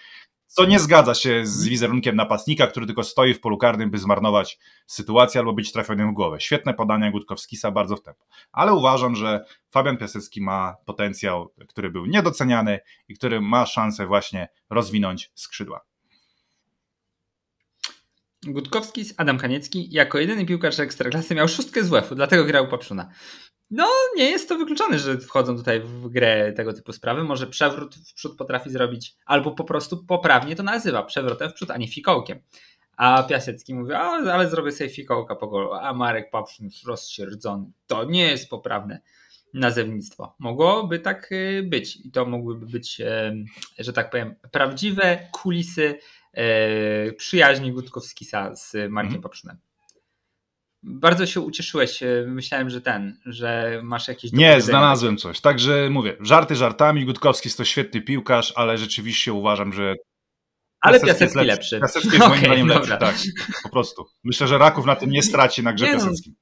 co nie zgadza się z mhm. wizerunkiem napastnika, który tylko stoi w polu karnym, by zmarnować sytuację albo być trafionym w głowę. Świetne podania Gutkowskisa, bardzo w tempo. Ale uważam, że Fabian Piasecki ma potencjał, który był niedoceniany i który ma szansę właśnie rozwinąć skrzydła. Gutkowski, z Adam Kaniecki jako jedyny piłkarz ekstraklasy miał szóstkę z UEFA, dlatego grał Papszuna. No, nie jest to wykluczone, że wchodzą tutaj w grę tego typu sprawy. Może przewrót w przód potrafi zrobić, albo po prostu poprawnie to nazywa przewrotem w przód, a nie fikołkiem. A Piasecki mówi, ale zrobię sobie fikołka po golu. A Marek Papszun rozsierdzony. To nie jest poprawne nazewnictwo. Mogłoby tak y, być i to mogłyby być, y, że tak powiem, prawdziwe kulisy y, przyjaźni Gutkowskisa z Markiem mhm. Bardzo się ucieszyłeś. Myślałem, że ten, że masz jakieś. Nie, znalazłem coś. Także mówię, żarty żartami. Gutkowski jest to świetny piłkarz, ale rzeczywiście uważam, że. Ale Piasecki lepszy. Piasecki jest moim okay, zdaniem lepszy, tak. Po prostu. Myślę, że Raków na tym nie straci na grze nie, no. Piaseckim.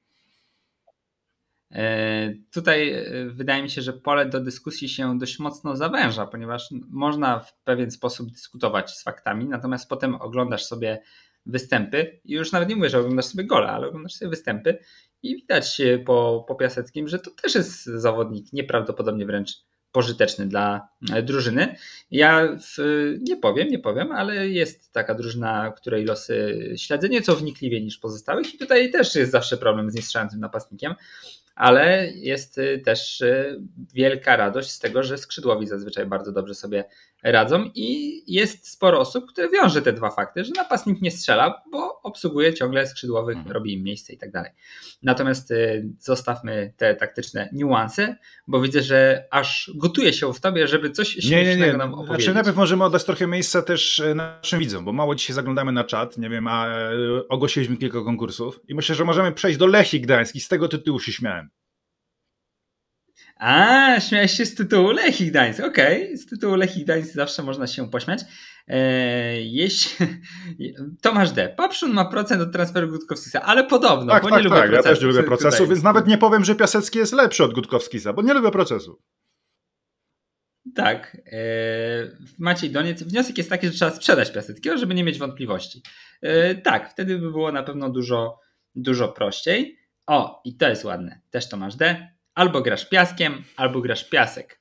E, tutaj e, wydaje mi się, że pole do dyskusji się dość mocno zawęża, ponieważ można w pewien sposób dyskutować z faktami, natomiast potem oglądasz sobie występy i już nawet nie mówię, że oglądasz sobie gola, ale oglądasz sobie występy i widać e, po, po Piaseckim, że to też jest zawodnik nieprawdopodobnie wręcz pożyteczny dla drużyny. Ja w, nie powiem, nie powiem, ale jest taka drużyna, której losy śledzę nieco wnikliwie niż pozostałych i tutaj też jest zawsze problem z niestrzelającym napastnikiem ale jest y, też y, wielka radość z tego, że skrzydłowi zazwyczaj bardzo dobrze sobie radzą i jest sporo osób, które wiąże te dwa fakty, że napastnik nie strzela, bo obsługuje ciągle skrzydłowych, mhm. robi im miejsce i tak dalej. Natomiast y, zostawmy te taktyczne niuanse, bo widzę, że aż gotuje się w tobie, żeby coś śmiesznego nie, nie, nie. nam znaczy, opowiedzieć. Znaczy najpierw możemy oddać trochę miejsca też e, naszym widzom, bo mało dzisiaj zaglądamy na czat, nie wiem, a e, ogłosiliśmy kilka konkursów i myślę, że możemy przejść do Lechi Gdańskich, z tego tytułu się śmiałem. A, śmiałeś się z tytułu Lechii Gdańsk. Okej, okay. z tytułu Lechii Gdańsk zawsze można się pośmiać. Eee, jeśli... Tomasz D. Papszun ma procent od transferu Gutkowskisa, ale podobno, tak, bo tak, nie tak, lubię tak. procesu. Ja też nie lubię procesu, tutaj. więc nawet nie powiem, że Piasecki jest lepszy od Gutkowskisa, bo nie lubię procesu. Tak. Eee, Maciej Doniec. Wniosek jest taki, że trzeba sprzedać Piaseckiego, żeby nie mieć wątpliwości. Eee, tak, wtedy by było na pewno dużo, dużo prościej. O, i to jest ładne. Też Tomasz D albo grasz piaskiem, albo grasz piasek.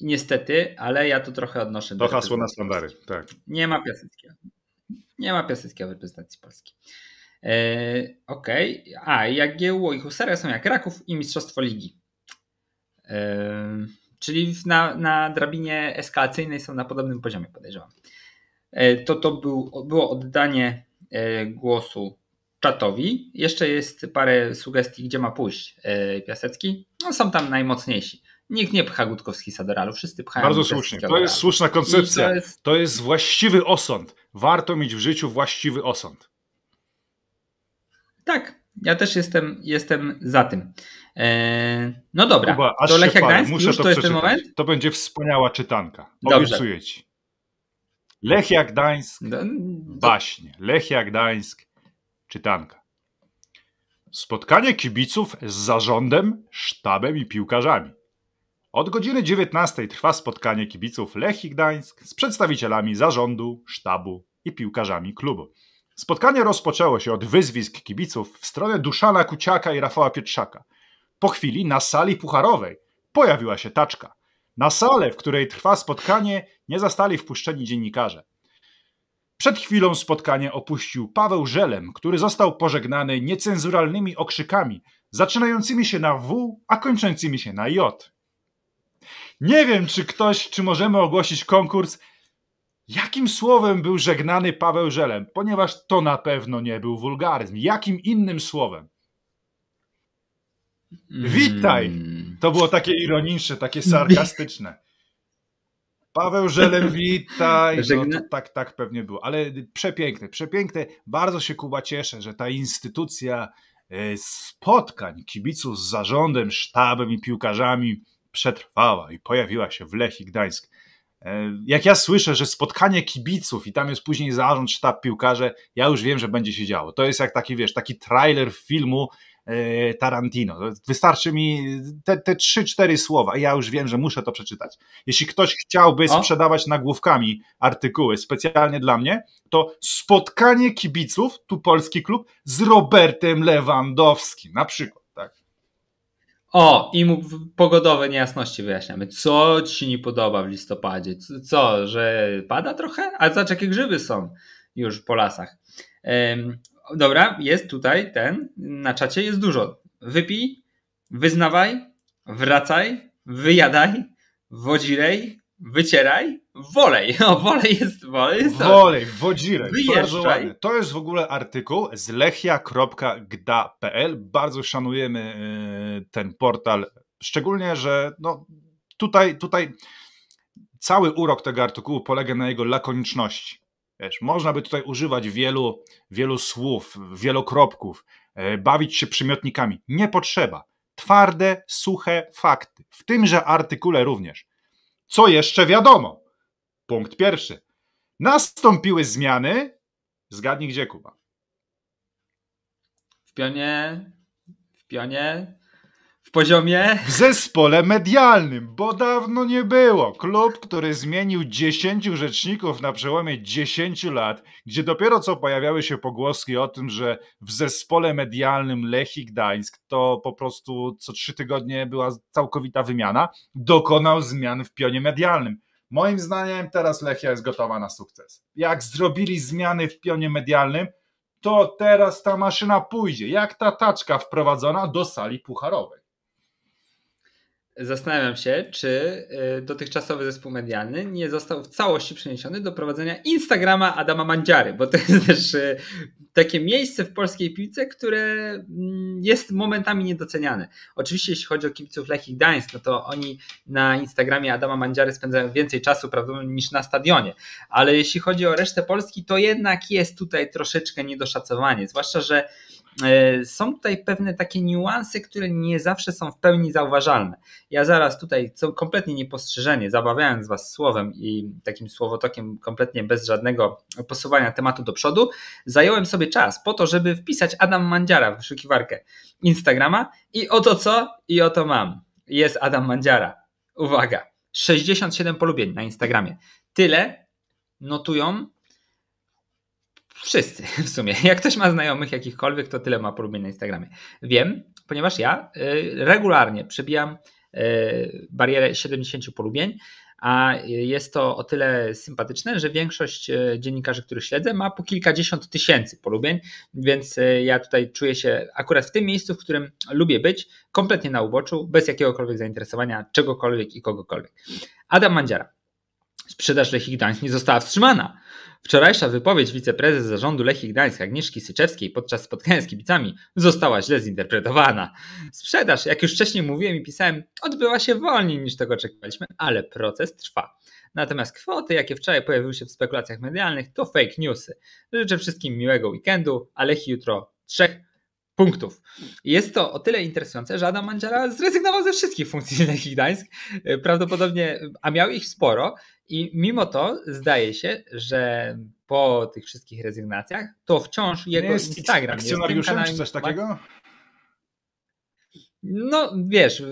Niestety, ale ja to trochę odnoszę to do. To hasło na standardy, tak. Nie ma piaseckiego. Nie ma piaseckiego reprezentacji Polski. Ok. E, okej. Okay. A, Jagiełło i Husaria są jak Raków i Mistrzostwo Ligi. E, czyli na, na drabinie eskalacyjnej są na podobnym poziomie, podejrzewam. E, to to był, było oddanie głosu Tatowi. Jeszcze jest parę sugestii, gdzie ma pójść e, Piasecki. No, są tam najmocniejsi. Nikt nie pcha Gutkowski do wszyscy pchają Bardzo słusznie, to jest słuszna koncepcja. To jest... to jest... właściwy osąd. Warto mieć w życiu właściwy osąd. Tak, ja też jestem, jestem za tym. Eee, no dobra, Kuba, aż do Lechia Gdańsk, Muszę już to, to jest ten moment? To będzie wspaniała czytanka, Dobrze. obiecuję ci. Lechia Gdańsk, do, no, do... No, baśnie. Lechia Gdańsk, czytanka. Spotkanie kibiców z zarządem, sztabem i piłkarzami. Od godziny 19 trwa spotkanie kibiców Lechii Gdańsk z przedstawicielami zarządu, sztabu i piłkarzami klubu. Spotkanie rozpoczęło się od wyzwisk kibiców w stronę Duszana Kuciaka i Rafała Pietrzaka. Po chwili na sali pucharowej pojawiła się taczka. Na salę, w której trwa spotkanie, nie zostali wpuszczeni dziennikarze. Przed chwilą spotkanie opuścił Paweł Żelem, który został pożegnany niecenzuralnymi okrzykami, zaczynającymi się na W, a kończącymi się na J. Nie wiem, czy ktoś, czy możemy ogłosić konkurs, jakim słowem był żegnany Paweł Żelem, ponieważ to na pewno nie był wulgaryzm. Jakim innym słowem? Witaj! Hmm. To było takie ironiczne, takie sarkastyczne. Paweł Żelem, i no, tak, tak pewnie było, ale przepiękne, przepiękne. Bardzo się Kuba cieszę, że ta instytucja e, spotkań kibiców z zarządem, sztabem i piłkarzami przetrwała i pojawiła się w Lech i Gdańsk. E, jak ja słyszę, że spotkanie kibiców i tam jest później zarząd, sztab, piłkarze, ja już wiem, że będzie się działo. To jest jak taki, wiesz, taki trailer filmu, E, Tarantino. Wystarczy mi te, trzy 3-4 słowa, ja już wiem, że muszę to przeczytać. Jeśli ktoś chciałby sprzedawać nagłówkami artykuły specjalnie dla mnie, to spotkanie kibiców, tu polski klub, z Robertem Lewandowskim na przykład. Tak. O, i mu pogodowe niejasności wyjaśniamy. Co ci się nie podoba w listopadzie? Co, że pada trochę? A zobacz, jakie grzyby są już po lasach dobra, jest tutaj ten, na czacie jest dużo. Wypij, wyznawaj, wracaj, wyjadaj, wodzirej, wycieraj, wolej. O, wolej jest, wolej jest Wolej, wodzirej, bardzo To jest w ogóle artykuł z lechia.gda.pl. Bardzo szanujemy y, ten portal, szczególnie, że no, tutaj, tutaj cały urok tego artykułu polega na jego lakoniczności. Wiesz, można by tutaj używać wielu, wielu słów, wielokropków, e, bawić się przymiotnikami. Nie potrzeba. Twarde, suche fakty, w tymże artykule również. Co jeszcze wiadomo? Punkt pierwszy. Nastąpiły zmiany. Zgadnij gdzie, Kuba. W pionie, w pionie poziomie. W zespole medialnym, bo dawno nie było. Klub, który zmienił 10 rzeczników na przełomie 10 lat, gdzie dopiero co pojawiały się pogłoski o tym, że w zespole medialnym Lechii Gdańsk to po prostu co trzy tygodnie była całkowita wymiana, dokonał zmian w pionie medialnym. Moim zdaniem teraz Lechia jest gotowa na sukces. Jak zrobili zmiany w pionie medialnym, to teraz ta maszyna pójdzie, jak ta taczka wprowadzona do sali pucharowej. Zastanawiam się, czy y, dotychczasowy zespół medialny nie został w całości przeniesiony do prowadzenia Instagrama Adama Mandziary, bo to jest też y, takie miejsce w polskiej piłce, które mm, jest momentami niedoceniane. Oczywiście jeśli chodzi o kibiców i Gdańsk, no to oni na Instagramie Adama Mandziary spędzają więcej czasu prawdopodobnie niż na stadionie, ale jeśli chodzi o resztę Polski, to jednak jest tutaj troszeczkę niedoszacowanie, zwłaszcza, że E, są tutaj pewne takie niuanse, które nie zawsze są w pełni zauważalne. Ja zaraz tutaj co kompletnie niepostrzeżenie, zabawiając was słowem i takim słowotokiem kompletnie bez żadnego posuwania tematu do przodu, zająłem sobie czas po to, żeby wpisać Adam Mandziara w wyszukiwarkę Instagrama i oto co i oto mam. Jest Adam Mandziara. Uwaga. 67 polubień na Instagramie. Tyle notują Wszyscy w sumie. Jak ktoś ma znajomych jakichkolwiek, to tyle ma polubień na Instagramie. Wiem, ponieważ ja y, regularnie przebijam y, barierę 70 polubień, a jest to o tyle sympatyczne, że większość y, dziennikarzy, których śledzę, ma po kilkadziesiąt tysięcy polubień, więc ja tutaj czuję się akurat w tym miejscu, w którym lubię być, kompletnie na uboczu, bez jakiegokolwiek zainteresowania czegokolwiek i kogokolwiek. Adam Mandziara sprzedaż Lechii Gdańsk nie została wstrzymana. Wczorajsza wypowiedź wiceprezes zarządu Lechii Gdańsk Agnieszki Syczewskiej podczas spotkania z kibicami została źle zinterpretowana. Sprzedaż, jak już wcześniej mówiłem i pisałem, odbyła się wolniej niż tego oczekiwaliśmy, ale proces trwa. Natomiast kwoty, jakie wczoraj pojawiły się w spekulacjach medialnych, to fake newsy. Życzę wszystkim miłego weekendu, a Lechii jutro trzech punktów. Jest to o tyle interesujące, że Adam Mandziara zrezygnował ze wszystkich funkcji Lechii Gdańsk, prawdopodobnie, a miał ich sporo i mimo to zdaje się, że po tych wszystkich rezygnacjach, to wciąż jego jest Instagram akcjonariuszem jest czy coś takiego? No wiesz,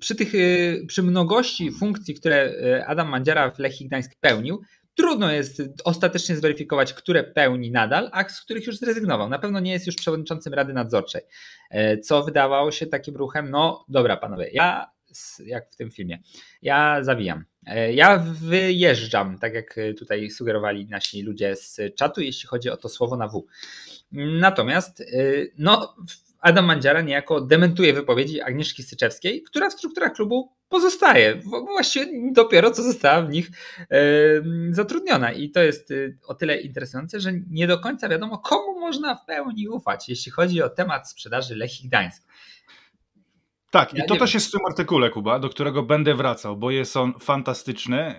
przy, tych, y, przy mnogości funkcji, które y, Adam Mandziara w Lechii Gdańsk pełnił, trudno jest ostatecznie zweryfikować, które pełni nadal, a z których już zrezygnował. Na pewno nie jest już przewodniczącym Rady Nadzorczej, e, co wydawało się takim ruchem, no dobra panowie, ja jak w tym filmie. Ja zawijam. E, ja wyjeżdżam, tak jak e, tutaj sugerowali nasi ludzie z czatu, jeśli chodzi o to słowo na W. Natomiast, e, no, Adam Mandziara niejako dementuje wypowiedzi Agnieszki Syczewskiej, która w strukturach klubu pozostaje. Właściwie dopiero co została w nich zatrudniona. I to jest o tyle interesujące, że nie do końca wiadomo, komu można w pełni ufać, jeśli chodzi o temat sprzedaży Lechii Gdańsk. Tak, ja i to też jest w tym artykule, Kuba, do którego będę wracał, bo jest on fantastyczny.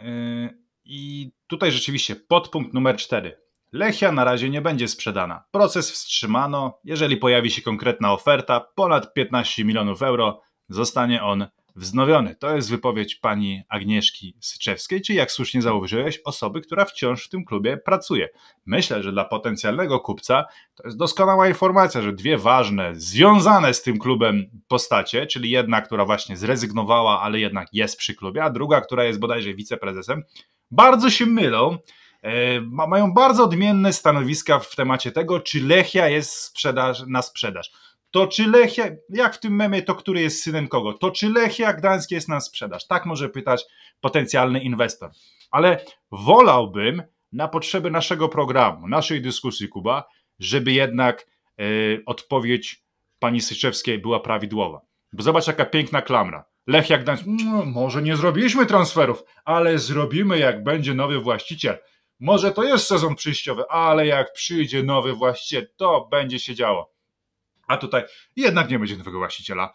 Yy, I tutaj rzeczywiście podpunkt numer 4. Lechia na razie nie będzie sprzedana. Proces wstrzymano. Jeżeli pojawi się konkretna oferta ponad 15 milionów euro, zostanie on wznowiony. To jest wypowiedź pani Agnieszki Syczewskiej, czyli jak słusznie zauważyłeś, osoby, która wciąż w tym klubie pracuje. Myślę, że dla potencjalnego kupca to jest doskonała informacja, że dwie ważne, związane z tym klubem postacie, czyli jedna, która właśnie zrezygnowała, ale jednak jest przy klubie, a druga, która jest bodajże wiceprezesem, bardzo się mylą. E, mają bardzo odmienne stanowiska w temacie tego, czy Lechia jest sprzedaż, na sprzedaż. To czy Lechia, jak w tym memie, to który jest synem kogo? To czy Lechia Gdańsk jest na sprzedaż? Tak może pytać potencjalny inwestor. Ale wolałbym na potrzeby naszego programu, naszej dyskusji, Kuba, żeby jednak y, odpowiedź pani Syczewskiej była prawidłowa. Bo zobacz, jaka piękna klamra. Lech jak Gdańsk, no, może nie zrobiliśmy transferów, ale zrobimy jak będzie nowy właściciel. Może to jest sezon przyjściowy, ale jak przyjdzie nowy właściciel, to będzie się działo. A tutaj jednak nie będzie nowego właściciela.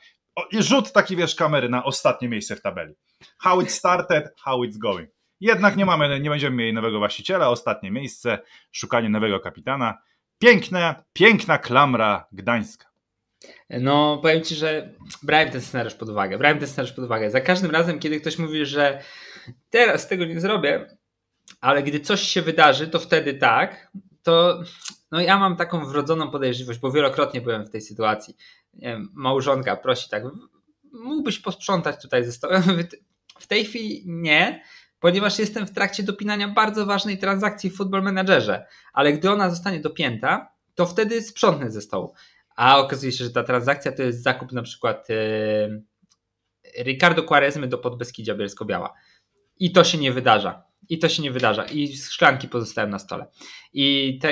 Rzut taki wiesz kamery na ostatnie miejsce w tabeli. How it started, how it's going. Jednak nie mamy, nie będziemy mieli nowego właściciela, ostatnie miejsce, szukanie nowego kapitana. Piękna, piękna klamra Gdańska. No, powiem ci, że brałem ten scenariusz pod uwagę. Brałem ten scenariusz pod uwagę. Za każdym razem, kiedy ktoś mówi, że teraz tego nie zrobię, ale gdy coś się wydarzy, to wtedy tak, to no ja mam taką wrodzoną podejrzliwość, bo wielokrotnie byłem w tej sytuacji. Nie wiem, małżonka prosi tak, mógłbyś posprzątać tutaj ze stołem? W tej chwili nie, ponieważ jestem w trakcie dopinania bardzo ważnej transakcji w Football Managerze, ale gdy ona zostanie dopięta, to wtedy sprzątnę ze stołu. A okazuje się, że ta transakcja to jest zakup na przykład yy, Ricardo Quaresmy do Podbeskidzia Bielsko-Biała. I to się nie wydarza. I to się nie wydarza. I szklanki pozostają na stole. I ta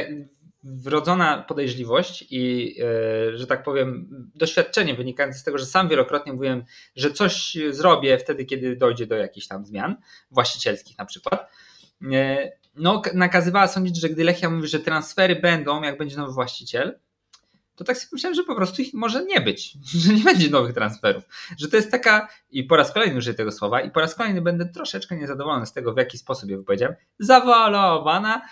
wrodzona podejrzliwość i, e, że tak powiem, doświadczenie wynikające z tego, że sam wielokrotnie mówiłem, że coś zrobię wtedy, kiedy dojdzie do jakichś tam zmian właścicielskich na przykład, e, no, nakazywała sądzić, że gdy Lechia mówi, że transfery będą, jak będzie nowy właściciel, to tak sobie myślałem, że po prostu ich może nie być, że nie będzie nowych transferów. Że to jest taka, i po raz kolejny użyję tego słowa, i po raz kolejny będę troszeczkę niezadowolony z tego, w jaki sposób je wypowiedziałem, zawalowana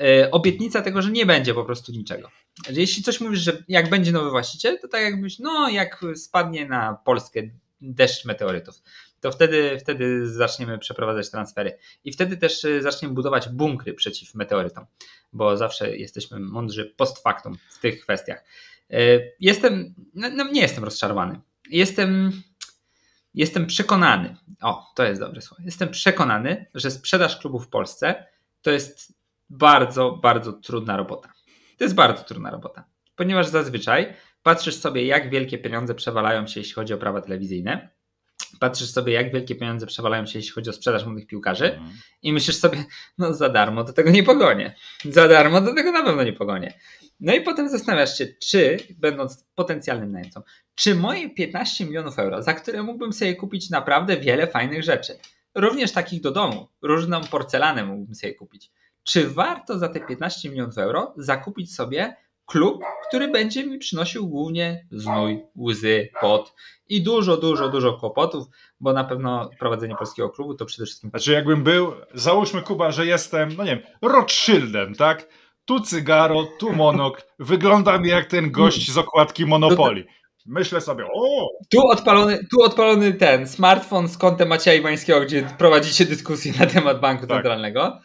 e, obietnica tego, że nie będzie po prostu niczego. Jeśli coś mówisz, że jak będzie nowy właściciel, to tak jakbyś, no jak spadnie na Polskę deszcz meteorytów, to wtedy, wtedy zaczniemy przeprowadzać transfery. I wtedy też e, zaczniemy budować bunkry przeciw meteorytom bo zawsze jesteśmy mądrzy post factum w tych kwestiach. E, jestem, no, no, nie jestem rozczarowany. Jestem, jestem przekonany, o, to jest dobre słowo, jestem przekonany, że sprzedaż klubów w Polsce to jest bardzo, bardzo trudna robota. To jest bardzo trudna robota, ponieważ zazwyczaj patrzysz sobie, jak wielkie pieniądze przewalają się, jeśli chodzi o prawa telewizyjne patrzysz sobie, jak wielkie pieniądze przewalają się, jeśli chodzi o sprzedaż młodych piłkarzy mm. i myślisz sobie, no za darmo do tego nie pogonię. Za darmo do tego na pewno nie pogonię. No i potem zastanawiasz się, czy, będąc potencjalnym najemcą, czy moje 15 milionów euro, za które mógłbym sobie kupić naprawdę wiele fajnych rzeczy, również takich do domu, różną porcelanę mógłbym sobie kupić, czy warto za te 15 milionów euro zakupić sobie klub, który będzie mi przynosił głównie znój, łzy, pot i dużo, dużo, dużo kłopotów, bo na pewno prowadzenie polskiego klubu to przede wszystkim. Znaczy, jakbym był, załóżmy Kuba, że jestem, no nie wiem, Rothschildem, tak? Tu cygaro, tu monok. Wyglądam jak ten gość z okładki Monopoli. Myślę sobie, o! Tu odpalony, tu odpalony ten smartfon z kątem Macieja Iwańskiego, gdzie prowadzicie dyskusję na temat banku tak. centralnego.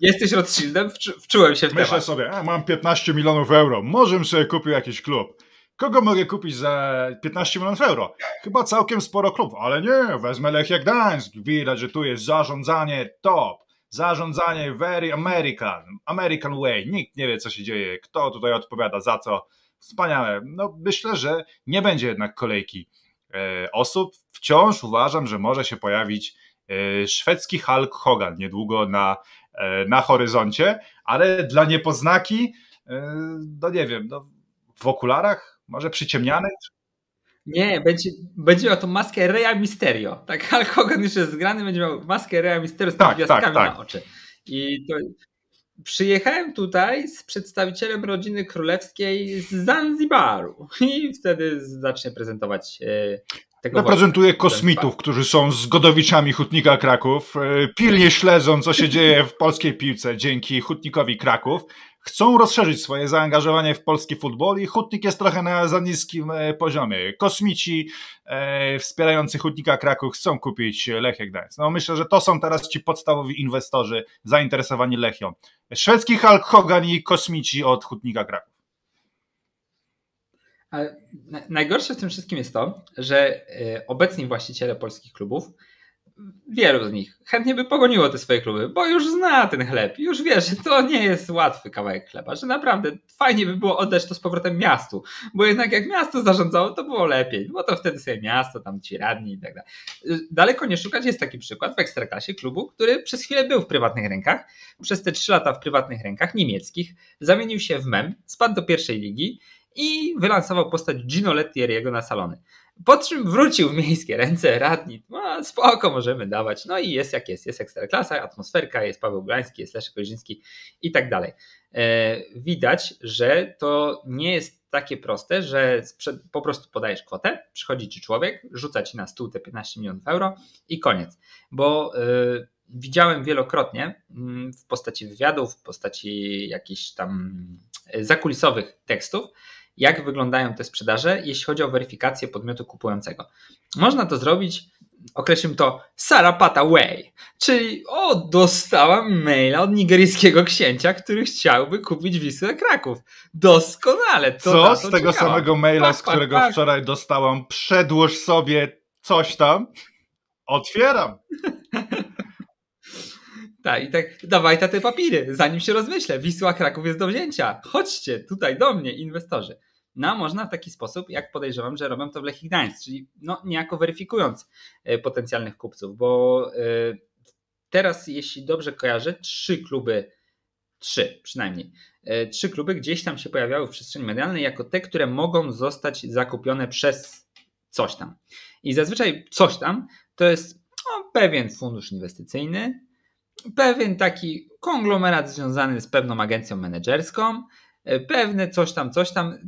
Jesteś Rothschildem? wczułem się w Myślę temat. sobie, a, mam 15 milionów euro, może sobie kupił jakiś klub. Kogo mogę kupić za 15 milionów euro? Chyba całkiem sporo klubów, ale nie, wezmę Lechia Gdańsk. Widać, że tu jest zarządzanie top. Zarządzanie very American, American way. Nikt nie wie, co się dzieje, kto tutaj odpowiada za co. Wspaniałe. No, myślę, że nie będzie jednak kolejki e, osób. Wciąż uważam, że może się pojawić e, szwedzki Hulk Hogan niedługo na E, na horyzoncie, ale dla niepoznaki, e, no nie wiem, no w okularach, może przyciemnianych, nie, będzie, będzie miał tą maskę real Misterio. Tak, Hulk Hogan już jest zgrany, będzie miał maskę real Misterio z tak, tak, gwiazdkami tak, tak. na oczy. I to... przyjechałem tutaj z przedstawicielem rodziny królewskiej z Zanzibaru i wtedy zacznę prezentować e, Reprezentuje kosmitów, którzy są zgodowiczami Hutnika Kraków, e, pilnie śledzą, co się dzieje w polskiej piłce dzięki Hutnikowi Kraków. Chcą rozszerzyć swoje zaangażowanie w polski futbol i Hutnik jest trochę na za niskim e, poziomie. Kosmici e, wspierający Hutnika Kraków chcą kupić Lechę Gdańsk. No myślę, że to są teraz ci podstawowi inwestorzy zainteresowani Lechią. Szwedzki Hulk Hogan i kosmici od Hutnika Kraków. Ale najgorsze w tym wszystkim jest to, że e, obecni właściciele polskich klubów, wielu z nich chętnie by pogoniło te swoje kluby, bo już zna ten chleb, już wie, że to nie jest łatwy kawałek chleba, że naprawdę fajnie by było oddać to z powrotem miastu, bo jednak jak miasto zarządzało, to było lepiej, bo to wtedy sobie miasto, tam ci radni i tak dalej. Daleko nie szukać jest taki przykład w Ekstraklasie klubu, który przez chwilę był w prywatnych rękach, przez te trzy lata w prywatnych rękach niemieckich, zamienił się w MEM, spadł do pierwszej ligi i wylansował postać Gino Lettieriego na salony. Po czym wrócił w miejskie ręce radni, no, spoko możemy dawać, no i jest jak jest, jest Ekstraklasa, atmosferka, jest Paweł Blański, jest Leszek Koziński i tak dalej. E, widać, że to nie jest takie proste, że po prostu podajesz kwotę, przychodzi ci człowiek, rzuca ci na stół te 15 milionów euro i koniec, bo e, widziałem wielokrotnie mm, w postaci wywiadów, w postaci jakichś tam e, zakulisowych tekstów, jak wyglądają te sprzedaże, jeśli chodzi o weryfikację podmiotu kupującego. Można to zrobić, określmy to Sarapata Way, czyli o, dostałam maila od nigeryjskiego księcia, który chciałby kupić Wisłę Kraków. Doskonale. To Co? Z tego samego maila, tak, z tak, którego tak, wczoraj tak. dostałam, przedłóż sobie coś tam, otwieram. Tak, i tak, dawaj te papiry, zanim się rozmyślę. Wisła Kraków jest do wzięcia. Chodźcie tutaj do mnie, inwestorzy. No, można w taki sposób, jak podejrzewam, że robią to w Lechii Gdańsk, czyli no, niejako weryfikując e, potencjalnych kupców, bo e, teraz, jeśli dobrze kojarzę, trzy kluby, trzy przynajmniej, e, trzy kluby gdzieś tam się pojawiały w przestrzeni medialnej jako te, które mogą zostać zakupione przez coś tam. I zazwyczaj coś tam to jest no, pewien fundusz inwestycyjny, pewien taki konglomerat związany z pewną agencją menedżerską, e, pewne coś tam, coś tam.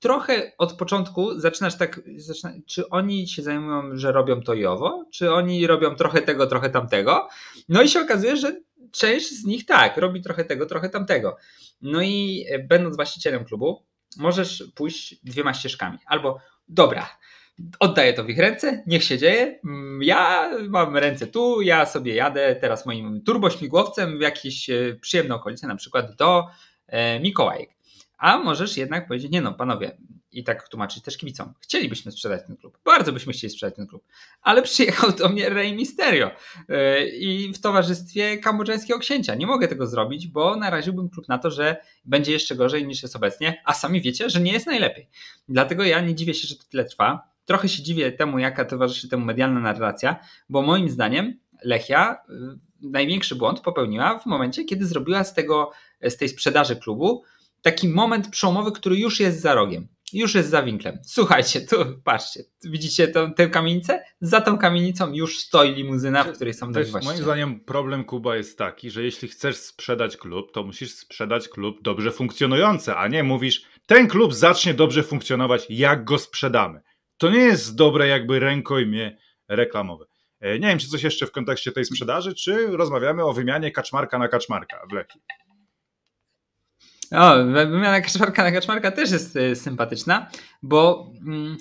Trochę od początku zaczynasz tak, zaczyna, czy oni się zajmują, że robią to i owo, czy oni robią trochę tego, trochę tamtego. No i się okazuje, że część z nich tak, robi trochę tego, trochę tamtego. No i e, będąc właścicielem klubu, możesz pójść dwiema ścieżkami. Albo dobra, oddaję to w ich ręce, niech się dzieje. Mm, ja mam ręce tu, ja sobie jadę teraz moim turbośmigłowcem w jakieś e, przyjemne okolice, na przykład do e, Mikołajek. A możesz jednak powiedzieć, nie no, panowie, i tak tłumaczyć też kibicom, chcielibyśmy sprzedać ten klub, bardzo byśmy chcieli sprzedać ten klub, ale przyjechał do mnie Rey Mysterio e, i w towarzystwie kambodżańskiego księcia. Nie mogę tego zrobić, bo naraziłbym klub na to, że będzie jeszcze gorzej niż jest obecnie, a sami wiecie, że nie jest najlepiej. Dlatego ja nie dziwię się, że to tyle trwa trochę się dziwię temu, jaka towarzyszy temu medialna narracja, bo moim zdaniem Lechia y, największy błąd popełniła w momencie, kiedy zrobiła z, tego, z tej sprzedaży klubu taki moment przełomowy, który już jest za rogiem. Już jest za winklem. Słuchajcie, tu patrzcie, widzicie tą, tę kamienicę? Za tą kamienicą już stoi limuzyna, w której są dość Moim zdaniem problem Kuba jest taki, że jeśli chcesz sprzedać klub, to musisz sprzedać klub dobrze funkcjonujący, a nie mówisz, ten klub zacznie dobrze funkcjonować, jak go sprzedamy to nie jest dobre jakby rękojmie reklamowe. E, nie wiem, czy coś jeszcze w kontekście tej sprzedaży, czy rozmawiamy o wymianie kaczmarka na kaczmarka w leki. O, wymiana kaczmarka na kaczmarka też jest e, sympatyczna, bo mm,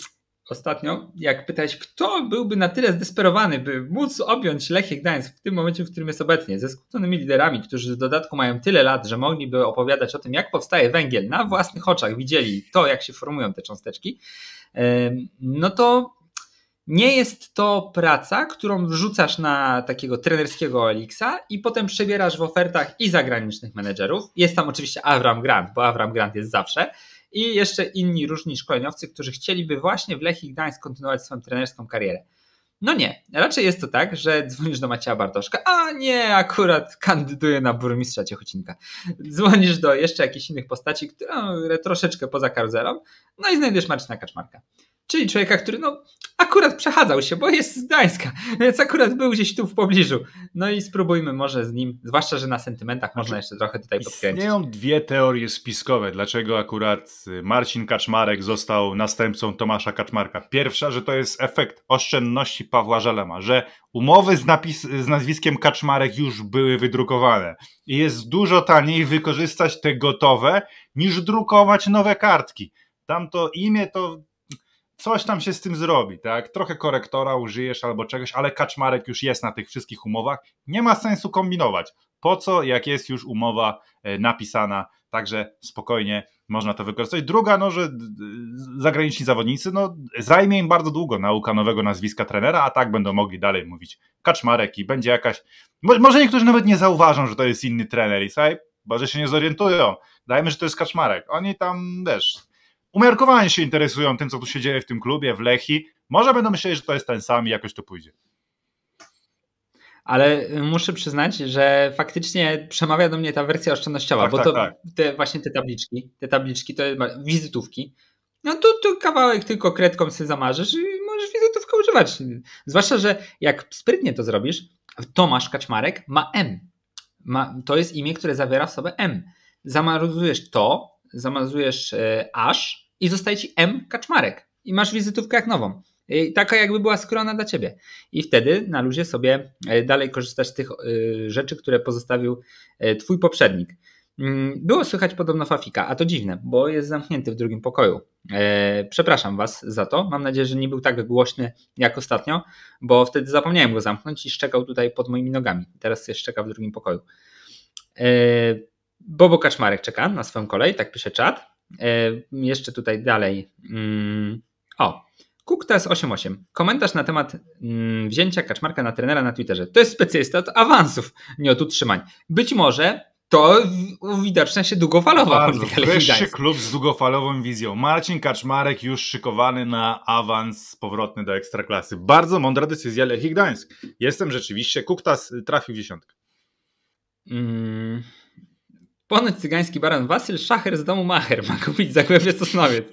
ostatnio, jak pytałeś, kto byłby na tyle zdesperowany, by móc objąć Lechie Gdańsk w tym momencie, w którym jest obecnie, ze skutonymi liderami, którzy w dodatku mają tyle lat, że mogliby opowiadać o tym, jak powstaje węgiel, na własnych oczach widzieli to, jak się formują te cząsteczki, no to nie jest to praca, którą wrzucasz na takiego trenerskiego Elixa i potem przebierasz w ofertach i zagranicznych menedżerów. Jest tam oczywiście Avram Grant, bo Avram Grant jest zawsze i jeszcze inni różni szkoleniowcy, którzy chcieliby właśnie w Lechii Gdańsk kontynuować swoją trenerską karierę. No nie, raczej jest to tak, że dzwonisz do Macieja Bartoszka, a nie, akurat kandyduje na burmistrza Ciechocinka. Dzwonisz do jeszcze jakichś innych postaci, które no, troszeczkę poza karuzelą, no i znajdziesz Marcina Kaczmarka czyli człowieka, który no akurat przechadzał się, bo jest z Gdańska, więc akurat był gdzieś tu w pobliżu. No i spróbujmy może z nim, zwłaszcza, że na sentymentach można jeszcze trochę tutaj znaczy, podkręcić. Istnieją dwie teorie spiskowe, dlaczego akurat Marcin Kaczmarek został następcą Tomasza Kaczmarka. Pierwsza, że to jest efekt oszczędności Pawła Żelema, że umowy z, napis, z nazwiskiem Kaczmarek już były wydrukowane i jest dużo taniej wykorzystać te gotowe niż drukować nowe kartki. Tam to imię to coś tam się z tym zrobi, tak? Trochę korektora użyjesz albo czegoś, ale kaczmarek już jest na tych wszystkich umowach. Nie ma sensu kombinować. Po co, jak jest już umowa e, napisana, także spokojnie można to wykorzystać. Druga, no, że zagraniczni zawodnicy, no, zajmie im bardzo długo nauka nowego nazwiska trenera, a tak będą mogli dalej mówić kaczmarek i będzie jakaś. Może niektórzy nawet nie zauważą, że to jest inny trener i sobie, może że się nie zorientują. Dajmy, że to jest kaczmarek. Oni tam, wiesz, umiarkowanie się interesują tym, co tu się dzieje w tym klubie, w Lechi. Może będą myśleć, że to jest ten sam i jakoś to pójdzie. Ale muszę przyznać, że faktycznie przemawia do mnie ta wersja oszczędnościowa, tak, bo tak, to tak. Te, właśnie te tabliczki, te tabliczki, to wizytówki. No tu, tu kawałek tylko kredką sobie zamarzysz i możesz wizytówkę używać. Zwłaszcza, że jak sprytnie to zrobisz, Tomasz Kaczmarek ma M. Ma, to jest imię, które zawiera w sobie M. Zamarzujesz to, zamarzujesz e, aż i zostaje ci M Kaczmarek i masz wizytówkę jak nową. taka jakby była skrona dla ciebie. I wtedy na luzie sobie e, dalej korzystasz z tych e, rzeczy, które pozostawił e, twój poprzednik. Mm, było słychać podobno Fafika, a to dziwne, bo jest zamknięty w drugim pokoju. Przepraszam Was za to. Mam nadzieję, że nie był tak głośny jak ostatnio, bo wtedy zapomniałem go zamknąć i szczekał tutaj pod moimi nogami. Teraz się szczeka w drugim pokoju. Bobo Kaczmarek czeka na swoją kolej, tak pisze czat. Yy, jeszcze tutaj dalej. Mm, o, Kuktas 88. Komentarz na temat mm, wzięcia Kaczmarka na trenera na Twitterze. To jest specjalista od awansów, nie od utrzymań. Być może to uwidacznia się długofalowa Bardzo, polityka Wreszcie klub z długofalową wizją. Marcin Kaczmarek już szykowany na awans powrotny do Ekstraklasy. Bardzo mądra decyzja Lechigdańsk. Jestem rzeczywiście, Kuktas trafił w dziesiątkę. Mm. Ponoć cygański baran Wasyl, szacher z domu Macher, ma kupić zagłębie Sosnowiec.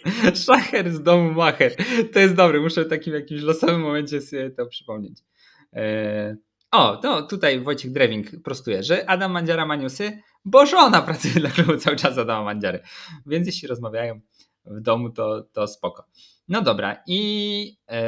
szacher z domu Macher. To jest dobry, muszę w takim jakimś losowym momencie sobie to przypomnieć. Eee... O, to tutaj Wojciech Drewing prostuje, że Adam Mandziara ma newsy, bo żona pracuje dla klubu cały czas Adama Mandziary. Więc jeśli rozmawiają w domu, to, to spoko. No dobra, i e,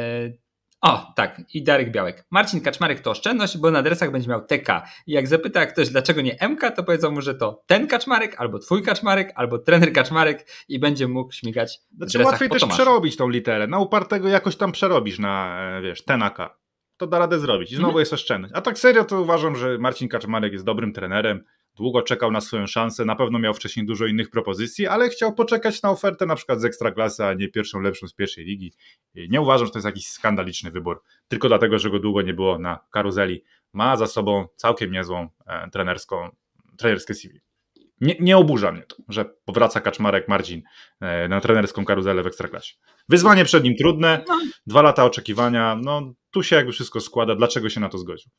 o, tak, i Darek Białek. Marcin Kaczmarek to oszczędność, bo na adresach będzie miał TK. I jak zapyta ktoś, dlaczego nie MK, to powiedzą mu, że to ten Kaczmarek, albo twój Kaczmarek, albo trener Kaczmarek i będzie mógł śmigać. Znaczy łatwiej też przerobić tą literę. Na upartego jakoś tam przerobisz na, e, wiesz, ten AK. To da radę zrobić i znowu mhm. jest oszczędność. A tak serio to uważam, że Marcin Kaczmarek jest dobrym trenerem długo czekał na swoją szansę, na pewno miał wcześniej dużo innych propozycji, ale chciał poczekać na ofertę na przykład z Ekstraklasy, a nie pierwszą lepszą z pierwszej ligi. Nie uważam, że to jest jakiś skandaliczny wybór, tylko dlatego, że go długo nie było na karuzeli. Ma za sobą całkiem niezłą e, trenerską, trenerskie CV. Nie, nie, oburza mnie to, że powraca Kaczmarek Marcin e, na trenerską karuzelę w Ekstraklasie. Wyzwanie przed nim trudne, no. dwa lata oczekiwania, no tu się jakby wszystko składa, dlaczego się na to zgodził?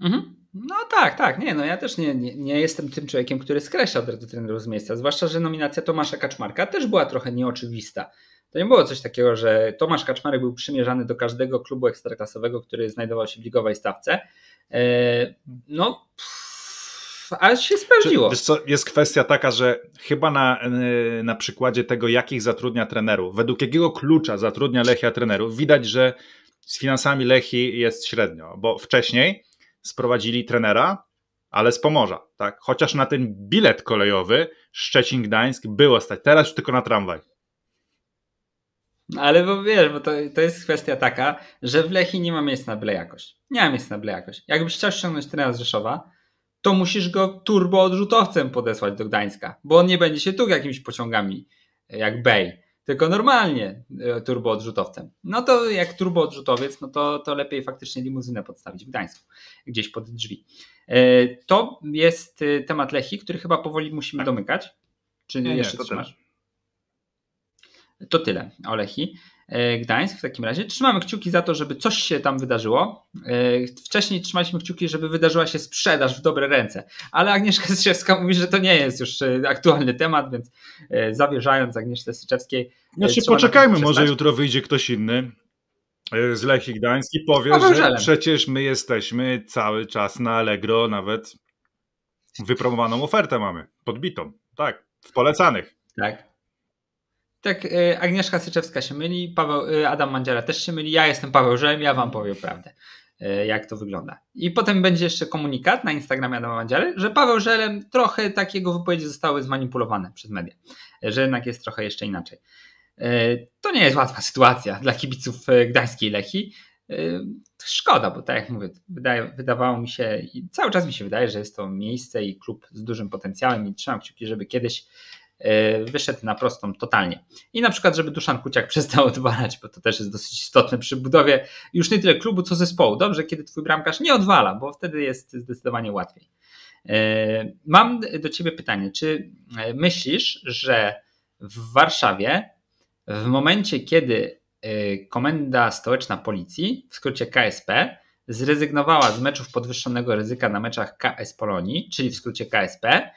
Mhm. No tak, tak. Nie, no ja też nie, nie, nie jestem tym człowiekiem, który skreśla od trenerów z miejsca. Zwłaszcza, że nominacja Tomasza Kaczmarka też była trochę nieoczywista. To nie było coś takiego, że Tomasz Kaczmarek był przymierzany do każdego klubu ekstraklasowego, który znajdował się w ligowej stawce. E, no, pff, a się sprawdziło. Wiesz co, jest kwestia taka, że chyba na, e, na przykładzie tego, jakich zatrudnia trenerów, według jakiego klucza zatrudnia Lechia trenerów, widać, że z finansami Lechi jest średnio, bo wcześniej sprowadzili trenera, ale z Pomorza, tak? Chociaż na ten bilet kolejowy Szczecin-Gdańsk było stać. Teraz już tylko na tramwaj. No, ale bo wiesz, bo to, to jest kwestia taka, że w Lechii nie ma miejsca na byle jakość. Nie ma miejsca na byle jakość. Jakbyś chciał ściągnąć trenera z Rzeszowa, to musisz go turbo odrzutowcem podesłać do Gdańska, bo on nie będzie się tu jakimiś pociągami jak Bay tylko normalnie e, turboodrzutowcem. No to jak turboodrzutowiec, no to, to lepiej faktycznie limuzynę podstawić w Gdańsku, gdzieś pod drzwi. E, to jest e, temat Lechi, który chyba powoli musimy tak. domykać. Czy nie, jeszcze nie, to To tyle o Lechi. E, Gdańsk w takim razie. Trzymamy kciuki za to, żeby coś się tam wydarzyło. E, wcześniej trzymaliśmy kciuki, żeby wydarzyła się sprzedaż w dobre ręce, ale Agnieszka Syczewska mówi, że to nie jest już e, aktualny temat, więc zawierzając Agnieszce Syczewskiej. Znaczy poczekajmy, może jutro wyjdzie ktoś inny z Lechii Gdański powie, że przecież my jesteśmy cały czas na Allegro, nawet wypromowaną ofertę mamy, podbitą, tak, w polecanych. Tak. Tak, e, Agnieszka Syczewska się myli, Paweł, e, Adam Mandziara też się myli, ja jestem Paweł Żem, ja wam powiem prawdę, e, jak to wygląda. I potem będzie jeszcze komunikat na Instagramie Adama Mandziary, że Paweł Żelem trochę takiego wypowiedzi zostały zmanipulowane przez media, że jednak jest trochę jeszcze inaczej. To nie jest łatwa sytuacja dla kibiców gdańskiej Lechi. Szkoda, bo tak jak mówię, wydaje, wydawało mi się i cały czas mi się wydaje, że jest to miejsce i klub z dużym potencjałem i trzymam kciuki, żeby kiedyś E, wyszedł na prostą totalnie. I na przykład, żeby Duszan Kuciak przestał odwalać, bo to też jest dosyć istotne przy budowie już nie tyle klubu, co zespołu. Dobrze, kiedy twój bramkarz nie odwala, bo wtedy jest zdecydowanie łatwiej. E, mam do ciebie pytanie, czy e, myślisz, że w Warszawie w momencie, kiedy Komenda Stołeczna Policji, w skrócie KSP, zrezygnowała z meczów podwyższonego ryzyka na meczach KS Polonii, czyli w skrócie KSP,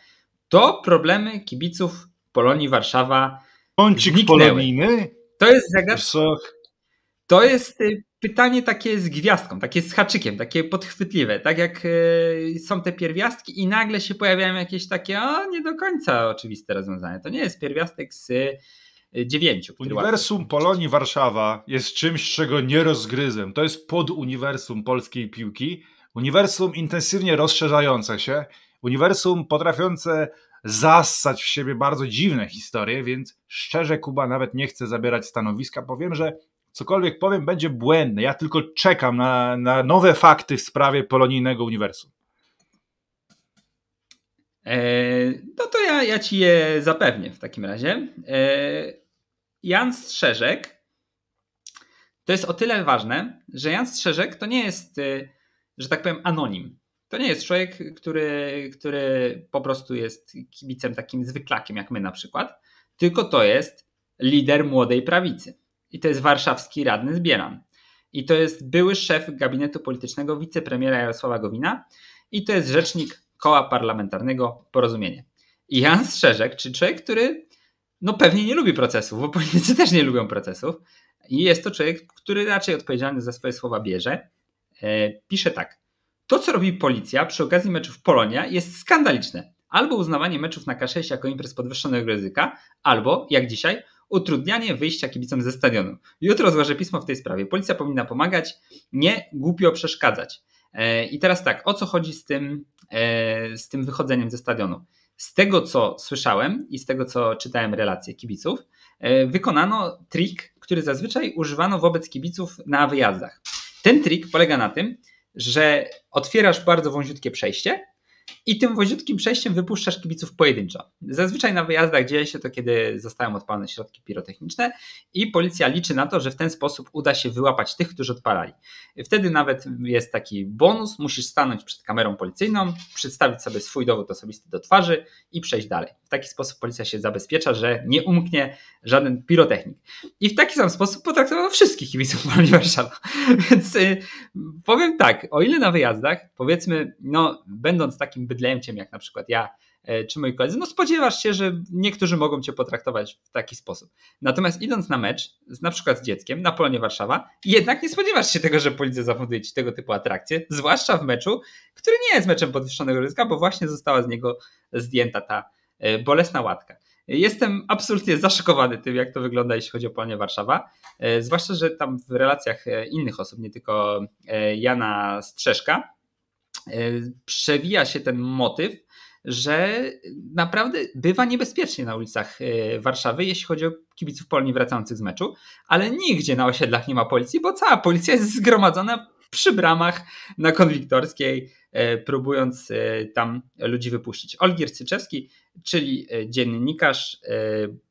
to problemy kibiców Polonii Warszawa Kącik Poloniny? To jest zagadka. To jest y, pytanie takie z gwiazdką, takie z haczykiem, takie podchwytliwe. Tak jak y, są te pierwiastki i nagle się pojawiają jakieś takie, o, nie do końca oczywiste rozwiązania. To nie jest pierwiastek z y, dziewięciu. Uniwersum Polonii Warszawa jest czymś, czego nie rozgryzłem. To jest poduniwersum polskiej piłki. Uniwersum intensywnie rozszerzające się. Uniwersum potrafiące zassać w siebie bardzo dziwne historie, więc szczerze Kuba nawet nie chce zabierać stanowiska. Powiem, że cokolwiek powiem będzie błędne. Ja tylko czekam na, na nowe fakty w sprawie polonijnego uniwersum. E, no to ja, ja ci je zapewnię w takim razie. E, Jan Strzeżek to jest o tyle ważne, że Jan Strzeżek to nie jest, e, że tak powiem, anonim. To nie jest człowiek, który, który po prostu jest kibicem takim zwyklakiem, jak my na przykład, tylko to jest lider młodej prawicy. I to jest warszawski radny zbieran I to jest były szef gabinetu politycznego wicepremiera Jarosława Gowina. I to jest rzecznik koła parlamentarnego Porozumienie. I Jan Strzeżek, czy człowiek, który no pewnie nie lubi procesów, bo politycy też nie lubią procesów. I jest to człowiek, który raczej odpowiedzialny za swoje słowa bierze. E, pisze tak. To, co robi policja przy okazji meczów Polonia, jest skandaliczne. Albo uznawanie meczów na K6 jako imprez podwyższonego ryzyka, albo, jak dzisiaj, utrudnianie wyjścia kibicom ze stadionu. Jutro złożę pismo w tej sprawie. Policja powinna pomagać, nie głupio przeszkadzać. E, I teraz tak, o co chodzi z tym, e, z tym wychodzeniem ze stadionu? Z tego, co słyszałem i z tego, co czytałem relacje kibiców, e, wykonano trik, który zazwyczaj używano wobec kibiców na wyjazdach. Ten trik polega na tym, że otwierasz bardzo wąziutkie przejście i tym woziutkim przejściem wypuszczasz kibiców pojedynczo. Zazwyczaj na wyjazdach dzieje się to, kiedy zostają odpalone środki pirotechniczne i policja liczy na to, że w ten sposób uda się wyłapać tych, którzy odpalali. Wtedy nawet jest taki bonus, musisz stanąć przed kamerą policyjną, przedstawić sobie swój dowód osobisty do twarzy i przejść dalej. W taki sposób policja się zabezpiecza, że nie umknie żaden pirotechnik. I w taki sam sposób potraktowano wszystkich kibiców Polonii Warszawa. Więc y, powiem tak, o ile na wyjazdach, powiedzmy, no będąc takim takim bydlęciem, jak na przykład ja e, czy moi koledzy, no spodziewasz się, że niektórzy mogą cię potraktować w taki sposób. Natomiast idąc na mecz, na przykład z dzieckiem, na Polonie Warszawa, jednak nie spodziewasz się tego, że policja zafunduje ci tego typu atrakcje, zwłaszcza w meczu, który nie jest meczem podwyższonego ryzyka, bo właśnie została z niego zdjęta ta e, bolesna łatka. Jestem absolutnie zaszokowany tym, jak to wygląda, jeśli chodzi o Polonię Warszawa. E, zwłaszcza, że tam w relacjach innych osób, nie tylko Jana Strzeszka, E, przewija się ten motyw, że naprawdę bywa niebezpiecznie na ulicach e, Warszawy, jeśli chodzi o kibiców Polni wracających z meczu, ale nigdzie na osiedlach nie ma policji, bo cała policja jest zgromadzona przy bramach na Konwiktorskiej, e, próbując tam ludzi wypuścić. Olgier Cyczewski, czyli dziennikarz,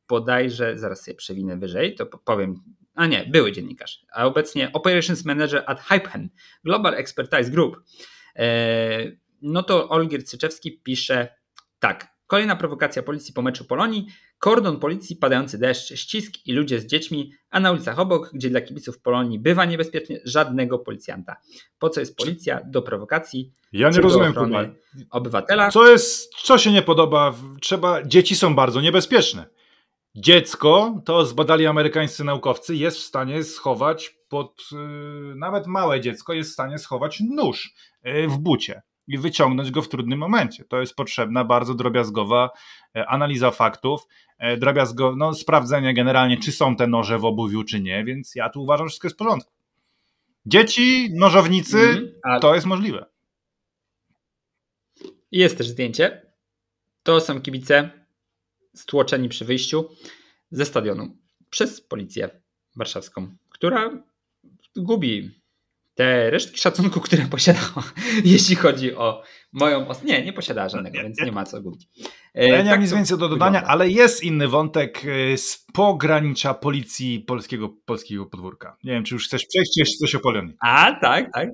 bodajże, zaraz sobie przewinę wyżej, to powiem, a nie, były dziennikarz, a obecnie Operations Manager at Hypehen Global Expertise Group, E, no to Olgier Cyczewski pisze tak. Kolejna prowokacja policji po meczu Polonii, kordon policji, padający deszcz, ścisk i ludzie z dziećmi, a na ulicach obok, gdzie dla kibiców Polonii bywa niebezpiecznie, żadnego policjanta. Po co jest policja? Do prowokacji. Ja nie rozumiem kurwa. obywatela. Co jest, co się nie podoba? Trzeba, dzieci są bardzo niebezpieczne. Dziecko, to zbadali amerykańscy naukowcy, jest w stanie schować pod y, nawet małe dziecko jest w stanie schować nóż y, w bucie i wyciągnąć go w trudnym momencie. To jest potrzebna bardzo drobiazgowa e, analiza faktów, e, drobiazgo, no, sprawdzenie generalnie, czy są te noże w obuwiu, czy nie, więc ja tu uważam, że wszystko jest w porządku. Dzieci, nożownicy, mhm. to jest możliwe. Jest też zdjęcie. To są kibice stłoczeni przy wyjściu ze stadionu przez policję warszawską, która gubi te resztki szacunku, które posiadał. jeśli chodzi o moją os- Nie, nie posiada żadnego, więc nie ma co gubić. E, ja nie mam tak nic więcej do dodania, wygląda. ale jest inny wątek e, z pogranicza policji polskiego, polskiego podwórka. Nie wiem, czy już chcesz przejść, czy jeszcze coś opowiem. A, tak, tak.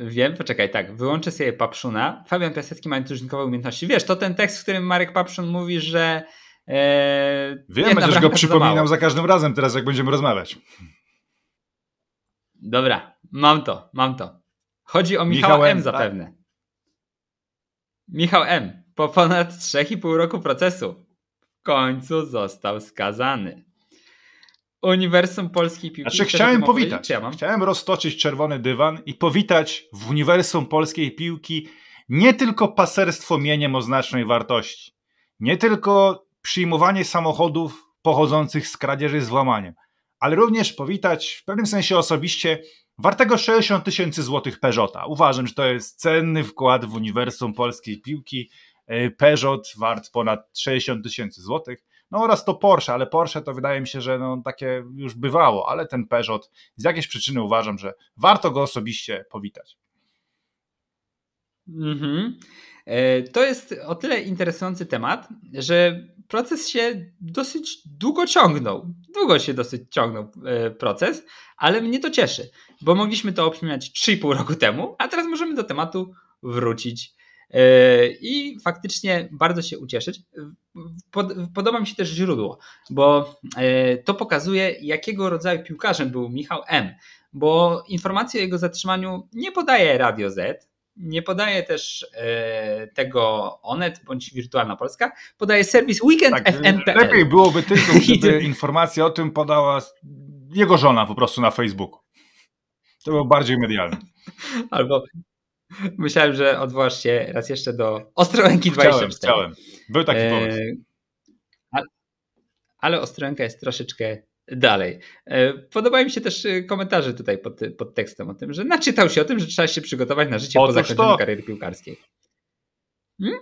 Wiem, poczekaj, tak, wyłączę sobie Papszuna. Fabian Piasecki ma antyżnikowe umiejętności. Wiesz, to ten tekst, w którym Marek Papszun mówi, że Eee, Wiem, będziesz go przypominał za, za każdym razem teraz, jak będziemy rozmawiać. Dobra, mam to, mam to. Chodzi o Michała Michał M, M zapewne. Tak. Michał M. Po ponad 3,5 roku procesu w końcu został skazany. Uniwersum Polskiej Piłki. Znaczy chciałem powitać. Ja chciałem roztoczyć czerwony dywan i powitać w Uniwersum Polskiej Piłki nie tylko paserstwo mieniem o znacznej wartości, nie tylko przyjmowanie samochodów pochodzących z kradzieży z włamaniem, ale również powitać w pewnym sensie osobiście wartego 60 tysięcy złotych Peugeota. Uważam, że to jest cenny wkład w uniwersum polskiej piłki. E, Peugeot wart ponad 60 tysięcy złotych. No oraz to Porsche, ale Porsche to wydaje mi się, że no takie już bywało, ale ten Peugeot z jakiejś przyczyny uważam, że warto go osobiście powitać. Mhm. E, to jest o tyle interesujący temat, że proces się dosyć długo ciągnął. Długo się dosyć ciągnął e, proces, ale mnie to cieszy, bo mogliśmy to obśmiać 3,5 roku temu, a teraz możemy do tematu wrócić e, i faktycznie bardzo się ucieszyć. Podoba mi się też źródło, bo to pokazuje, jakiego rodzaju piłkarzem był Michał M. Bo informacje o jego zatrzymaniu nie podaje Radio Z, nie podaje też e, tego Onet bądź Wirtualna Polska, podaje serwis Weekend tak, FNPL. Lepiej byłoby tylko, gdyby informację o tym podała jego żona po prostu na Facebooku. To było bardziej medialne. Albo myślałem, że odwołasz się raz jeszcze do Ostrołęki 24. Chciałem, chciałem. Był taki e, pomysł. ale Ostrołęka jest troszeczkę Dalej. E, podobają mi się też e, komentarze tutaj pod, pod tekstem o tym, że naczytał się o tym, że trzeba się przygotować na życie po zakończeniu kariery piłkarskiej. Hmm?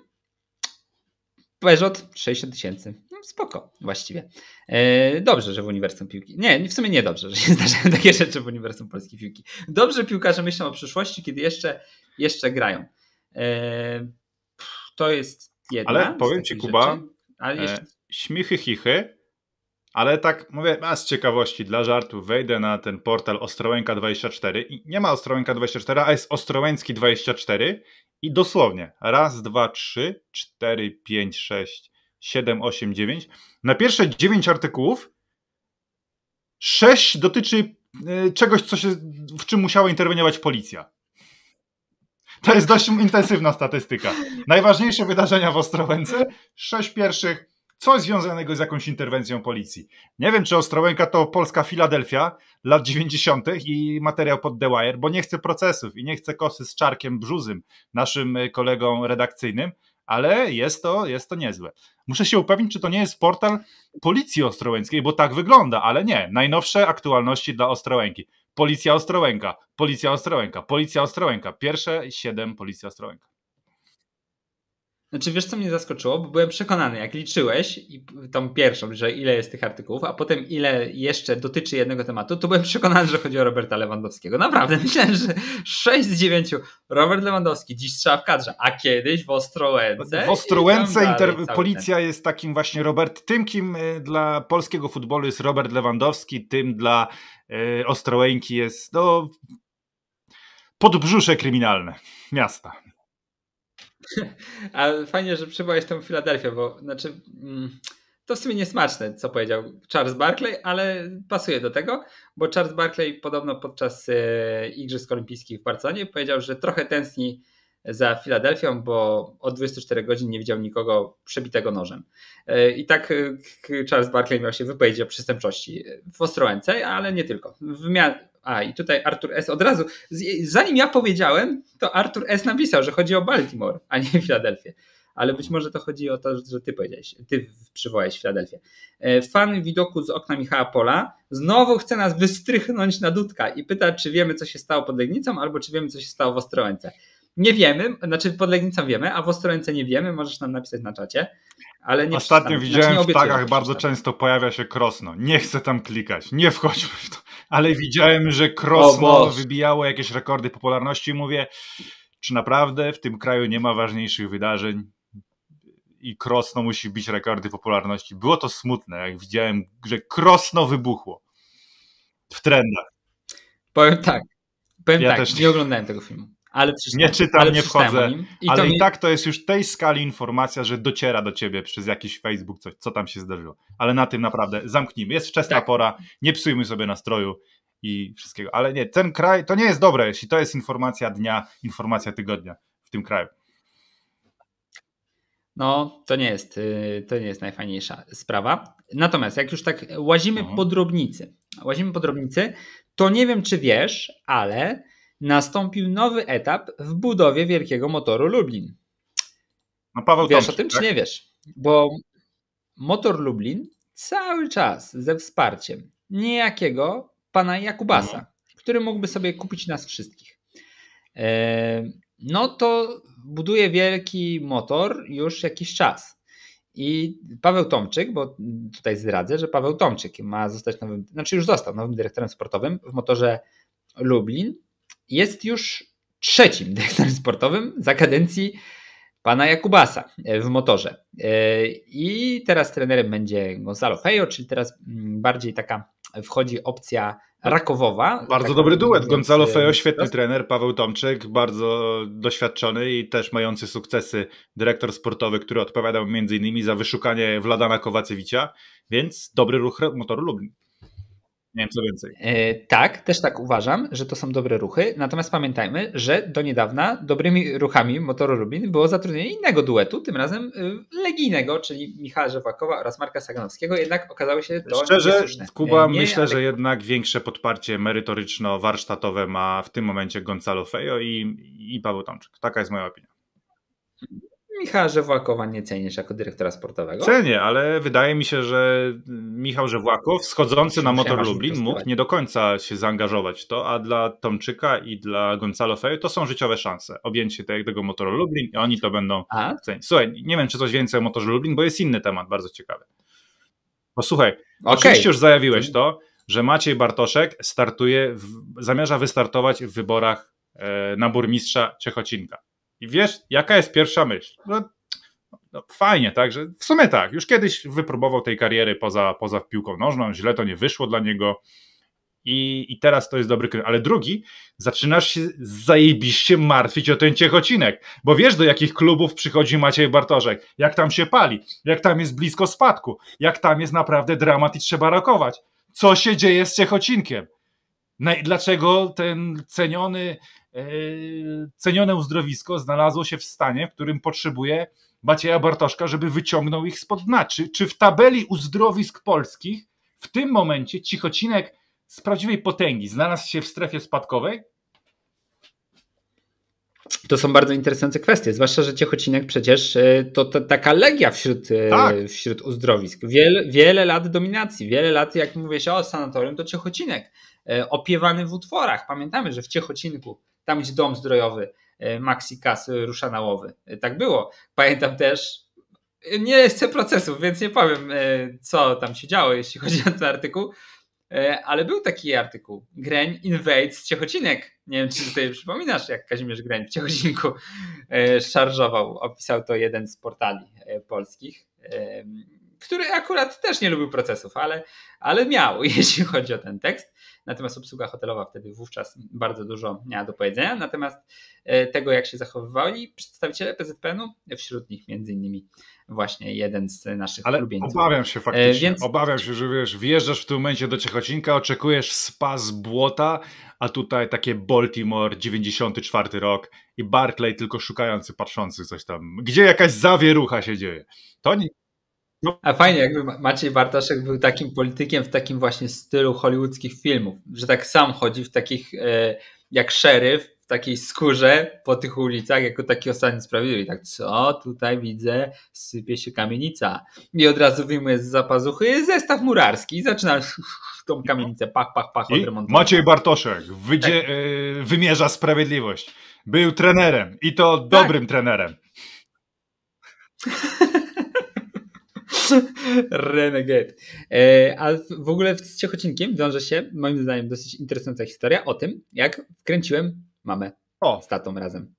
Peugeot 60 tysięcy. No, spoko, właściwie. E, dobrze, że w Uniwersum Piłki. Nie, w sumie nie dobrze, że się zdarzają takie rzeczy w Uniwersum Polskiej Piłki. Dobrze piłkarze myślą o przyszłości, kiedy jeszcze, jeszcze grają. to jest jedna Ale powiem ci, Kuba, ale jeszcze... śmichy, chichy, ale tak mówię, a z ciekawości dla żartu wejdę na ten portal Ostrołęka24 i nie ma Ostrołęka24, a jest Ostrołęcki24 i dosłownie raz, dwa, trzy, cztery, pięć, sześć, siedem, osiem, dziewięć. Na pierwsze dziewięć artykułów sześć dotyczy y, czegoś, co się, w czym musiała interweniować policja. To jest dość intensywna statystyka. Najważniejsze wydarzenia w Ostrołęce, sześć pierwszych coś związanego z jakąś interwencją policji. Nie wiem, czy Ostrołęka to polska Filadelfia lat 90. i materiał pod The Wire, bo nie chcę procesów i nie chcę kosy z Czarkiem Brzuzym, naszym e, kolegą redakcyjnym, ale jest to, jest to niezłe. Muszę się upewnić, czy to nie jest portal Policji Ostrołęckiej, bo tak wygląda, ale nie. Najnowsze aktualności dla Ostrołęki. Policja Ostrołęka, Policja Ostrołęka, Policja Ostrołęka. Pierwsze siedem Policja Ostrołęka. Znaczy wiesz co mnie zaskoczyło, bo byłem przekonany jak liczyłeś i tą pierwszą, że ile jest tych artykułów, a potem ile jeszcze dotyczy jednego tematu, to byłem przekonany, że chodzi o Roberta Lewandowskiego. Naprawdę myślałem, że 6 z 9 Robert Lewandowski dziś trzeba w kadrze, a kiedyś w Ostrołęce. W Ostrołęce inter- policja jest takim właśnie Robert, tym kim y, dla polskiego futbolu jest Robert Lewandowski, tym dla y, Ostrołęki jest no podbrzusze kryminalne miasta. A fajnie, że tam w Filadelfię, bo znaczy mm, to w sumie niesmaczne, co powiedział Charles Barkley, ale pasuje do tego, bo Charles Barkley podobno podczas e, Igrzysk Olimpijskich w Barcelonie powiedział, że trochę tęskni za Filadelfią, bo od 24 godzin nie widział nikogo przebitego nożem. E, I tak e, Charles Barkley miał się wypowiedzieć o przestępczości w Ostrołęce, ale nie tylko. Wymian a i tutaj Artur S. od razu, zanim ja powiedziałem, to Artur S. napisał, że chodzi o Baltimore, a nie Filadelfię. Ale być może to chodzi o to, że ty powiedziałeś, ty przywołałeś Filadelfię. E, fan widoku z okna Michała Pola znowu chce nas wystrychnąć na dudka i pyta, czy wiemy, co się stało pod Legnicą, albo czy wiemy, co się stało w Ostrołęce nie wiemy, znaczy pod Legnicą wiemy, a w Ostrołęce nie wiemy, możesz nam napisać na czacie. Ale nie Ostatnio znaczy, widziałem znaczy, nie w tagach bardzo często pojawia się Krosno. Nie chcę tam klikać, nie wchodźmy w to. Ale widziałem, że Krosno wybijało jakieś rekordy popularności i mówię, czy naprawdę w tym kraju nie ma ważniejszych wydarzeń i Krosno musi bić rekordy popularności. Było to smutne, jak widziałem, że Krosno wybuchło w trendach. Powiem tak, powiem ja tak, też... nie oglądałem tego filmu ale nie czytam, ale nie wchodzę. I ale i tak to jest już tej skali informacja, że dociera do ciebie przez jakiś Facebook coś, co tam się zdarzyło. Ale na tym naprawdę zamknijmy. Jest wczesna tak. pora, nie psujmy sobie nastroju i wszystkiego. Ale nie, ten kraj to nie jest dobre, jeśli to jest informacja dnia, informacja tygodnia w tym kraju. No, to nie jest, y, to nie jest najfajniejsza sprawa. Natomiast jak już tak łazimy mhm. po drobnicy, łazimy po drobnicy, to nie wiem, czy wiesz, ale nastąpił nowy etap w budowie wielkiego motoru Lublin. No Paweł wiesz Tomczyk, o tym, tak? czy nie wiesz? Bo motor Lublin cały czas ze wsparciem niejakiego pana Jakubasa, no. który mógłby sobie kupić nas wszystkich. E, no to buduje wielki motor już jakiś czas. I Paweł Tomczyk, bo tutaj zdradzę, że Paweł Tomczyk ma zostać nowym, znaczy już został nowym dyrektorem sportowym w motorze Lublin jest już trzecim dyrektorem sportowym za kadencji pana Jakubasa e, w motorze. E, I teraz trenerem będzie Gonzalo Fejo, czyli teraz mm, bardziej taka wchodzi opcja rakowowa. Bardzo tak dobry duet. Gonzalo e, Fejo, no. świetny trener, Paweł Tomczyk, bardzo doświadczony i też mający sukcesy dyrektor sportowy, który odpowiadał m.in. za wyszukanie Wladana Kowacewicza, więc dobry ruch motoru Lublin. Nie wiem, co więcej. E, tak, też tak uważam, że to są dobre ruchy. Natomiast pamiętajmy, że do niedawna dobrymi ruchami Motoru Rubin było zatrudnienie innego duetu, tym razem e, legijnego, czyli Michała Żewakowa oraz Marka Saganowskiego. Jednak okazały się to Szczerze, Kuba, e, nie, myślę, ale... że jednak większe podparcie merytoryczno-warsztatowe ma w tym momencie Gonzalo Fejo i, i Paweł Tomczyk. Taka jest moja opinia. Michała Żewłakowa nie cenisz jako dyrektora sportowego? Cenię, ale wydaje mi się, że mm, Michał Żewłakow, schodzący na motor Lublin, mógł nie do końca się zaangażować w to, a dla Tomczyka i dla Gonzalo Feju to są życiowe szanse. Objęcie tego motoru Lublin i oni to będą cenić. Słuchaj, nie wiem, czy coś więcej o motorze Lublin, bo jest inny temat bardzo ciekawy. Posłuchaj, okay. oczywiście już zajawiłeś mhm. to, że Maciej Bartoszek startuje, w, zamierza wystartować w wyborach e, na burmistrza Ciechocinka. I wiesz, jaka jest pierwsza myśl? No, no, fajnie, także w sumie tak, już kiedyś wypróbował tej kariery poza, poza piłką nożną, źle to nie wyszło dla niego i, i teraz to jest dobry kierunek. Ale drugi, zaczynasz się zajebiście martwić o ten ciechocinek, bo wiesz do jakich klubów przychodzi Maciej Bartoszek, jak tam się pali, jak tam jest blisko spadku, jak tam jest naprawdę dramat i trzeba rokować. Co się dzieje z ciechocinkiem? Dlaczego ten ceniony E, cenione uzdrowisko znalazło się w stanie, w którym potrzebuje Macieja Bartoszka, żeby wyciągnął ich spod dna. Czy, czy w tabeli uzdrowisk polskich w tym momencie Cichocinek z prawdziwej potęgi znalazł się w strefie spadkowej? To są bardzo interesujące kwestie, zwłaszcza, że Ciechocinek przecież e, to, taka legia wśród, e, tak. wśród uzdrowisk. Wiele, wiele lat dominacji, wiele lat, jak mówię się o sanatorium, to Ciechocinek opiewany w utworach. Pamiętamy, że w Ciechocinku tam gdzie dom zdrojowy e, Maxi Kas e, rusza e, Tak było. Pamiętam też, nie chcę procesów, więc nie powiem co tam się działo, jeśli chodzi o ten artykuł, ale był taki artykuł. Greń invades Ciechocinek. Nie wiem, czy tutaj przypominasz, jak Kazimierz Greń w Ciechocinku szarżował. Opisał to jeden z portali polskich który akurat też nie lubił procesów, ale, ale miał, jeśli chodzi o ten tekst. Natomiast obsługa hotelowa wtedy wówczas bardzo dużo miała do powiedzenia. Natomiast e, tego, jak się zachowywali przedstawiciele PZPN-u, wśród nich między innymi właśnie jeden z naszych Ale ulubieńców. obawiam się e, faktycznie, Więc... obawiam się, że wiesz, wjeżdżasz w tym momencie do Ciechocinka, oczekujesz spa z błota, a tutaj takie Baltimore, 94 rok i Barclay tylko szukający, patrzący coś tam. Gdzie jakaś zawierucha się dzieje? To nie... No. A fajnie, jakby Maciej Bartaszek był takim politykiem w takim właśnie stylu hollywoodzkich filmów, że tak sam chodzi w takich e, jak szeryf, w takiej skórze po tych ulicach, jako taki ostatni sprawiedliwy. Tak, co tutaj widzę, sypie się kamienica. I od razu wyjmuje z zapazuchy zestaw murarski i zaczyna tą kamienicę, pach, pach, pach, odremontować. Maciej Bartoszek wydzie, tak. y, wymierza sprawiedliwość. Był trenerem i to tak. dobrym trenerem. Renegade. E, A w ogóle z ciechocinkiem wiąże się, moim zdaniem, dosyć interesująca historia o tym, jak wkręciłem mamę o. z tatą razem.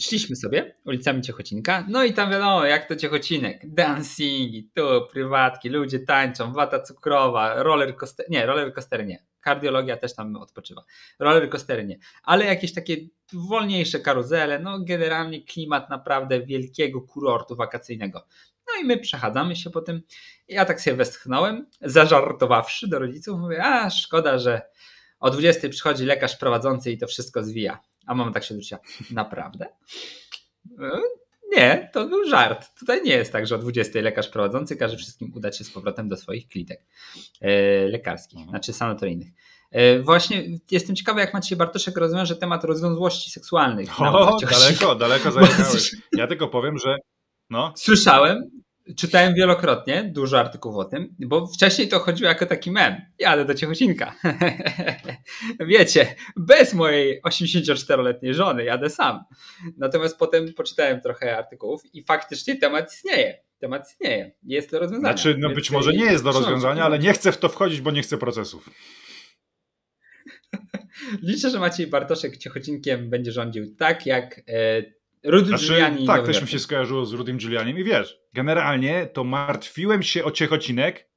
Szliśmy sobie ulicami Ciechocinka, no i tam wiadomo, jak to Ciechocinek, dancingi, tu, prywatki, ludzie tańczą, wata cukrowa, roller coaster, nie, roller coaster nie, kardiologia też tam odpoczywa, roller coaster nie, ale jakieś takie wolniejsze karuzele, no generalnie klimat naprawdę wielkiego kurortu wakacyjnego. No i my przechadzamy się po tym. Ja tak się westchnąłem, zażartowawszy do rodziców, mówię, a szkoda, że o 20 przychodzi lekarz prowadzący i to wszystko zwija. A mama tak się zwróciła, naprawdę? E, nie, to był żart. Tutaj nie jest tak, że o 20 lekarz prowadzący każe wszystkim udać się z powrotem do swoich klitek e, lekarskich, mhm. znaczy sanatoryjnych. E, właśnie jestem ciekawy, jak macie Bartoszek rozwiąże temat rozwiązłości seksualnych. O, daleko, daleko zajechałeś. Ja tylko powiem, że no. Słyszałem, czytałem wielokrotnie, dużo artykułów o tym, bo wcześniej to chodziło jako taki mem. Jadę do Ciechocinka. Wiecie, bez mojej 84-letniej żony, jadę sam. Natomiast potem poczytałem trochę artykułów i faktycznie temat istnieje. Temat istnieje, jest do rozwiązania. Znaczy, no być może nie jest do rozwiązania, ale nie chcę w to wchodzić, bo nie chcę procesów. Liczę, że Maciej Bartoszek Ciechocinkiem będzie rządził tak, jak e, Rudy znaczy, Giuliani. Tak, też mi się skojarzyło z Rudym Giulianim i wiesz, generalnie to martwiłem się o Ciechocinek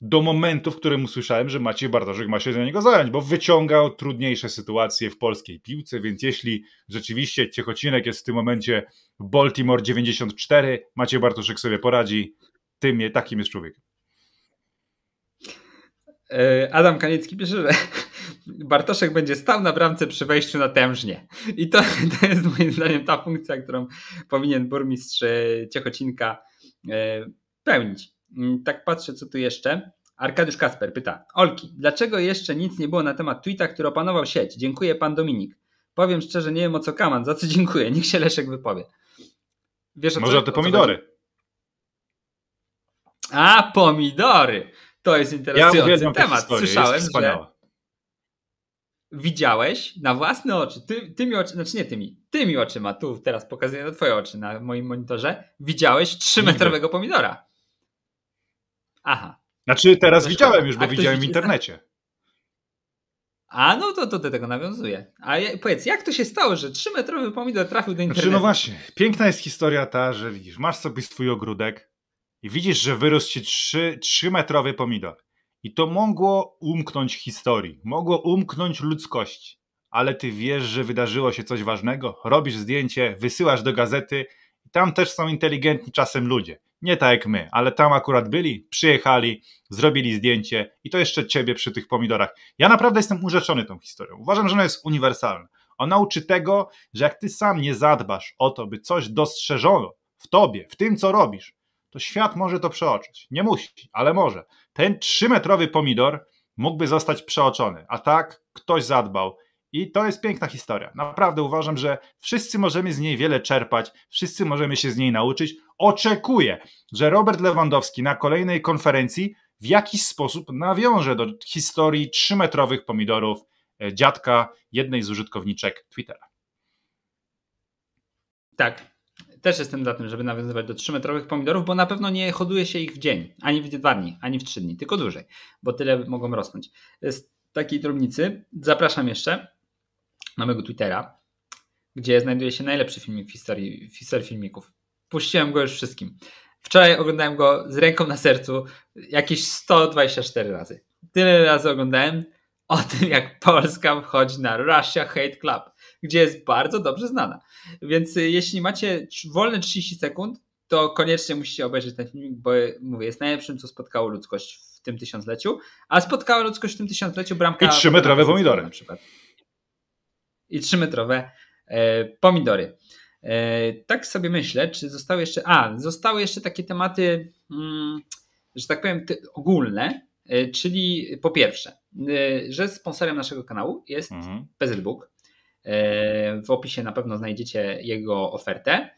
do momentu, w którym usłyszałem, że Maciej Bartoszek ma się do niego zająć, bo wyciągał trudniejsze sytuacje w polskiej piłce, więc jeśli rzeczywiście Ciechocinek jest w tym momencie Baltimore 94, Maciej Bartoszek sobie poradzi, tym takim jest człowiek. E, Adam Kaniecki pisze, że Bartoszek będzie stał na bramce przy wejściu na Tężnie. I to, to jest moim zdaniem ta funkcja, którą powinien burmistrz e, Ciechocinka e, pełnić. Mm, tak patrzę, co tu jeszcze. Arkadiusz Kasper pyta. Olki, dlaczego jeszcze nic nie było na temat tweeta, który opanował sieć? Dziękuję pan Dominik. Powiem szczerze, nie wiem o co kaman, za co dziękuję. Niech się Leszek wypowie. Wiesz, o Może co, o te pomidory. O A, pomidory. To jest interesujący ja temat. Słyszałem, że widziałeś na własne oczy, ty, tymi oczy, znaczy nie tymi, tymi oczyma, tu teraz pokazuję na twoje oczy na moim monitorze, widziałeś 3-metrowego pomidora. Aha. Znaczy teraz widziałem już, bo widziałem w internecie. A no to, to do tego nawiązuje. A powiedz, jak to się stało, że 3-metrowy pomidor trafił do znaczy, internetu? Znaczy, no właśnie, piękna jest historia ta, że widzisz, masz sobie swój ogródek, i widzisz, że wyrósł ci 3, 3-metrowy pomidor. I to mogło umknąć historii, mogło umknąć ludzkości. Ale ty wiesz, że wydarzyło się coś ważnego, robisz zdjęcie, wysyłasz do gazety. I tam też są inteligentni czasem ludzie. Nie tak jak my, ale tam akurat byli, przyjechali, zrobili zdjęcie i to jeszcze ciebie przy tych pomidorach. Ja naprawdę jestem urzeczony tą historią. Uważam, że ona jest uniwersalna. Ona uczy tego, że jak ty sam nie zadbasz o to, by coś dostrzeżono w tobie, w tym co robisz, to świat może to przeoczyć. Nie musi, ale może. Ten trzymetrowy pomidor mógłby zostać przeoczony, a tak ktoś zadbał. I to jest piękna historia. Naprawdę uważam, że wszyscy możemy z niej wiele czerpać, wszyscy możemy się z niej nauczyć. Oczekuję, że Robert Lewandowski na kolejnej konferencji w jakiś sposób nawiąże do historii trzymetrowych pomidorów e, dziadka jednej z użytkowniczek Twittera. Tak, też jestem za tym, żeby nawiązywać do 3-metrowych pomidorów, bo na pewno nie hoduje się ich w dzień, ani w dwa dni, ani w trzy dni, tylko dłużej, bo tyle mogą rosnąć. Z takiej drobnicy zapraszam jeszcze na mojego Twittera, gdzie znajduje się najlepszy filmik w historii, w historii filmików. Puściłem go już wszystkim. Wczoraj oglądałem go z ręką na sercu jakieś 124 razy. Tyle razy oglądałem o tym, jak Polska wchodzi na Russia Hate Club gdzie jest bardzo dobrze znana. Więc y, jeśli macie wolne 30 sekund, to koniecznie musicie obejrzeć ten filmik, bo y, mówię, jest najlepszym, co spotkało ludzkość w tym tysiącleciu, a spotkała ludzkość w tym tysiącleciu bramka... I metrowe pomidory. Na przykład. I trzy e, pomidory. E, tak sobie myślę, czy zostały jeszcze... A, zostały jeszcze takie tematy, mm, że tak powiem, ogólne, e, czyli po pierwsze, e, że sponsorem naszego kanału jest mhm. PZBook, E, w opisie na pewno znajdziecie jego ofertę,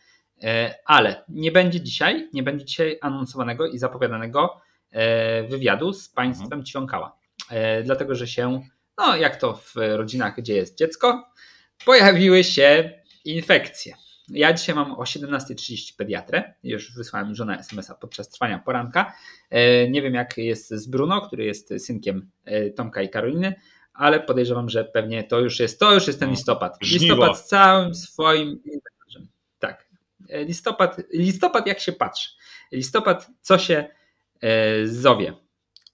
e, ale nie będzie dzisiaj, nie będzie dzisiaj anonsowanego i zapowiadanego e, wywiadu z państwem Ćwiąkała, mhm. dlatego że się, no jak to w rodzinach, gdzie jest dziecko, pojawiły się infekcje. Ja dzisiaj mam o 17.30 pediatrę. Już wysłałem żonę SMS-a podczas trwania poranka. Nie wiem, jak jest z Bruno, który jest synkiem Tomka i Karoliny, ale podejrzewam, że pewnie to już jest, to już jest ten no, listopad. Żniwo. Listopad z całym swoim. Tak. E, listopad, listopad jak się patrzy. Listopad, co się e, zowie.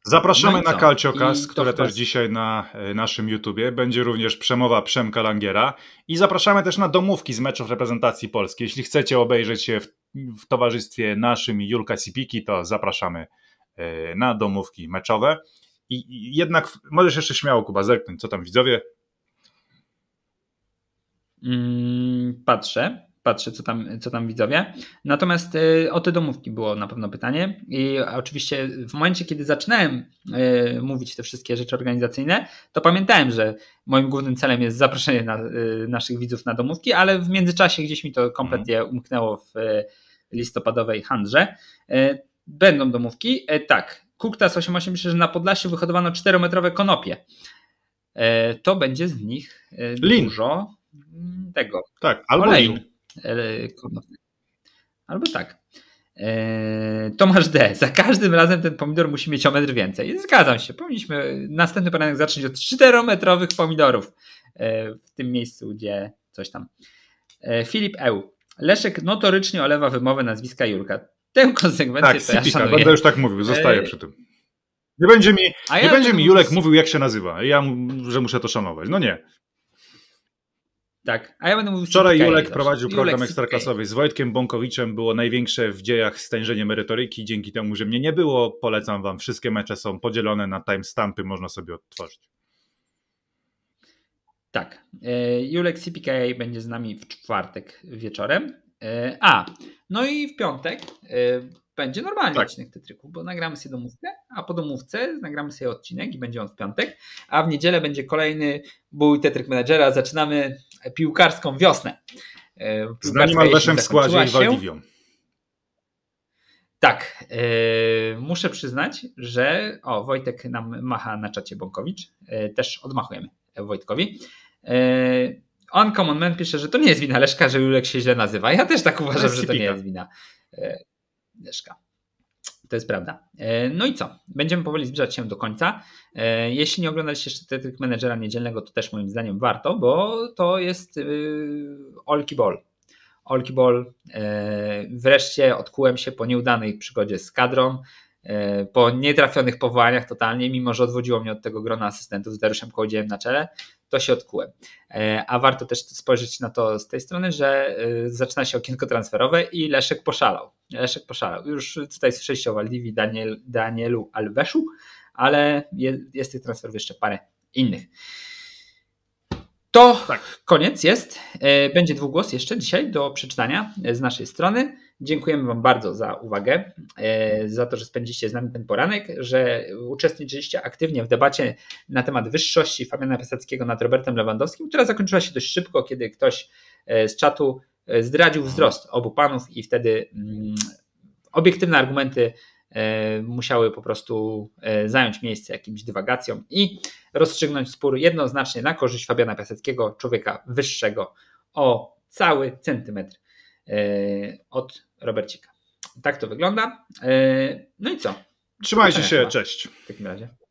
Zapraszamy no na Kalciokast, które też dzisiaj na e, naszym YouTubie. Będzie również przemowa Przemka Langiera. I zapraszamy też na domówki z meczów reprezentacji Polski. Jeśli chcecie obejrzeć się w, w towarzystwie naszym Julka Sipiki, to zapraszamy e, na domówki meczowe. I jednak możesz jeszcze śmiało, Kuba, zerknąć, co tam widzowie. Mm, patrzę, patrzę, co tam, co tam widzowie. Natomiast y, o te domówki było na pewno pytanie. I oczywiście w momencie, kiedy zaczynałem y, mówić te wszystkie rzeczy organizacyjne, to pamiętałem, że moim głównym celem jest zaproszenie na, y, naszych widzów na domówki, ale w międzyczasie gdzieś mi to kompletnie mhm. umknęło w listopadowej handrze. Będą domówki. Tak, Kuktas 88 myślę, że na Podlasie wyhodowano 4-metrowe konopie. E, to będzie z nich e, lin. dużo mm, tego. Tak, albo oleju. E, albo tak. Tomasz D. Za każdym razem ten pomidor musi mieć o metr więcej. Zgadzam się. Powinniśmy następny poranek zacząć od 4-metrowych pomidorów w tym miejscu, gdzie coś tam. Filip Eł. Leszek notorycznie olewa wymowę nazwiska Jurka. Tę konsekwencję tak, to ja Będę już tak mówił, zostaję e, przy tym. Nie będzie mi, ja nie będzie mi Julek mówił, jak się nazywa. Ja, że muszę to szanować. No nie. Tak, a ja będę mówił Wczoraj Julek prowadził Julek program ekstraklasowy z Wojtkiem Bąkowiczem. Było największe w dziejach stężenie merytoryki. Dzięki temu, że mnie nie było, polecam wam. Wszystkie mecze są podzielone na timestampy, można sobie odtworzyć. Tak. E, Julek CPKA będzie z nami w czwartek wieczorem. E, a, no i w piątek e, będzie normalnie tak. odcinek Tetryków, bo nagramy sobie domówkę, a po domówce nagramy sobie odcinek i będzie on w piątek, a w niedzielę będzie kolejny bój Tetryk menadżera. Zaczynamy piłkarską wiosnę. E, piłkarska Z Dani Malweszem w składzie i Waldivią. Tak, yy, muszę przyznać, że o, Wojtek nam macha na czacie Bąkowicz, yy, też odmachujemy Wojtkowi. Yy, Uncommon Man pisze, że to nie jest wina Leszka, że Julek się źle nazywa. Ja też tak uważam, że to nie jest wina e, Leszka. To jest prawda. E, no i co? Będziemy powoli zbliżać się do końca. E, jeśli nie oglądaliście jeszcze Tetryk Menedżera Niedzielnego, to też moim zdaniem warto, bo to jest y, Olki Ball. Olki Ball. Wreszcie odkułem się po nieudanej przygodzie z kadrą. E, po nietrafionych powołaniach totalnie, mimo że odwodziło mnie od tego grona asystentów z Dariuszem Kołodziejem na czele, to się odkułem. E, a warto też spojrzeć na to z tej strony, że e, zaczyna się okienko transferowe i Leszek poszalał. Leszek poszalał. Już tutaj słyszeliście o Waldiwi Daniel, Danielu Alweszu, ale jest tych transferów jeszcze parę innych. To tak. koniec jest. Będzie dwugłos jeszcze dzisiaj do przeczytania z naszej strony. Dziękujemy Wam bardzo za uwagę, e, za to, że spędziliście z nami ten poranek, że uczestniczyliście aktywnie w debacie na temat wyższości Fabiana Piaseckiego nad Robertem Lewandowskim, która zakończyła się dość szybko, kiedy ktoś e, z czatu e, zdradził mhm. wzrost obu panów i wtedy mm, obiektywne argumenty musiały po prostu zająć miejsce jakimś dywagacjom i rozstrzygnąć spór jednoznacznie na korzyść Fabiana Piaseckiego, człowieka wyższego o cały centymetr E, od Robercika. Tak to wygląda. E, no i co? Trzymajcie e, się, cześć. W takim razie.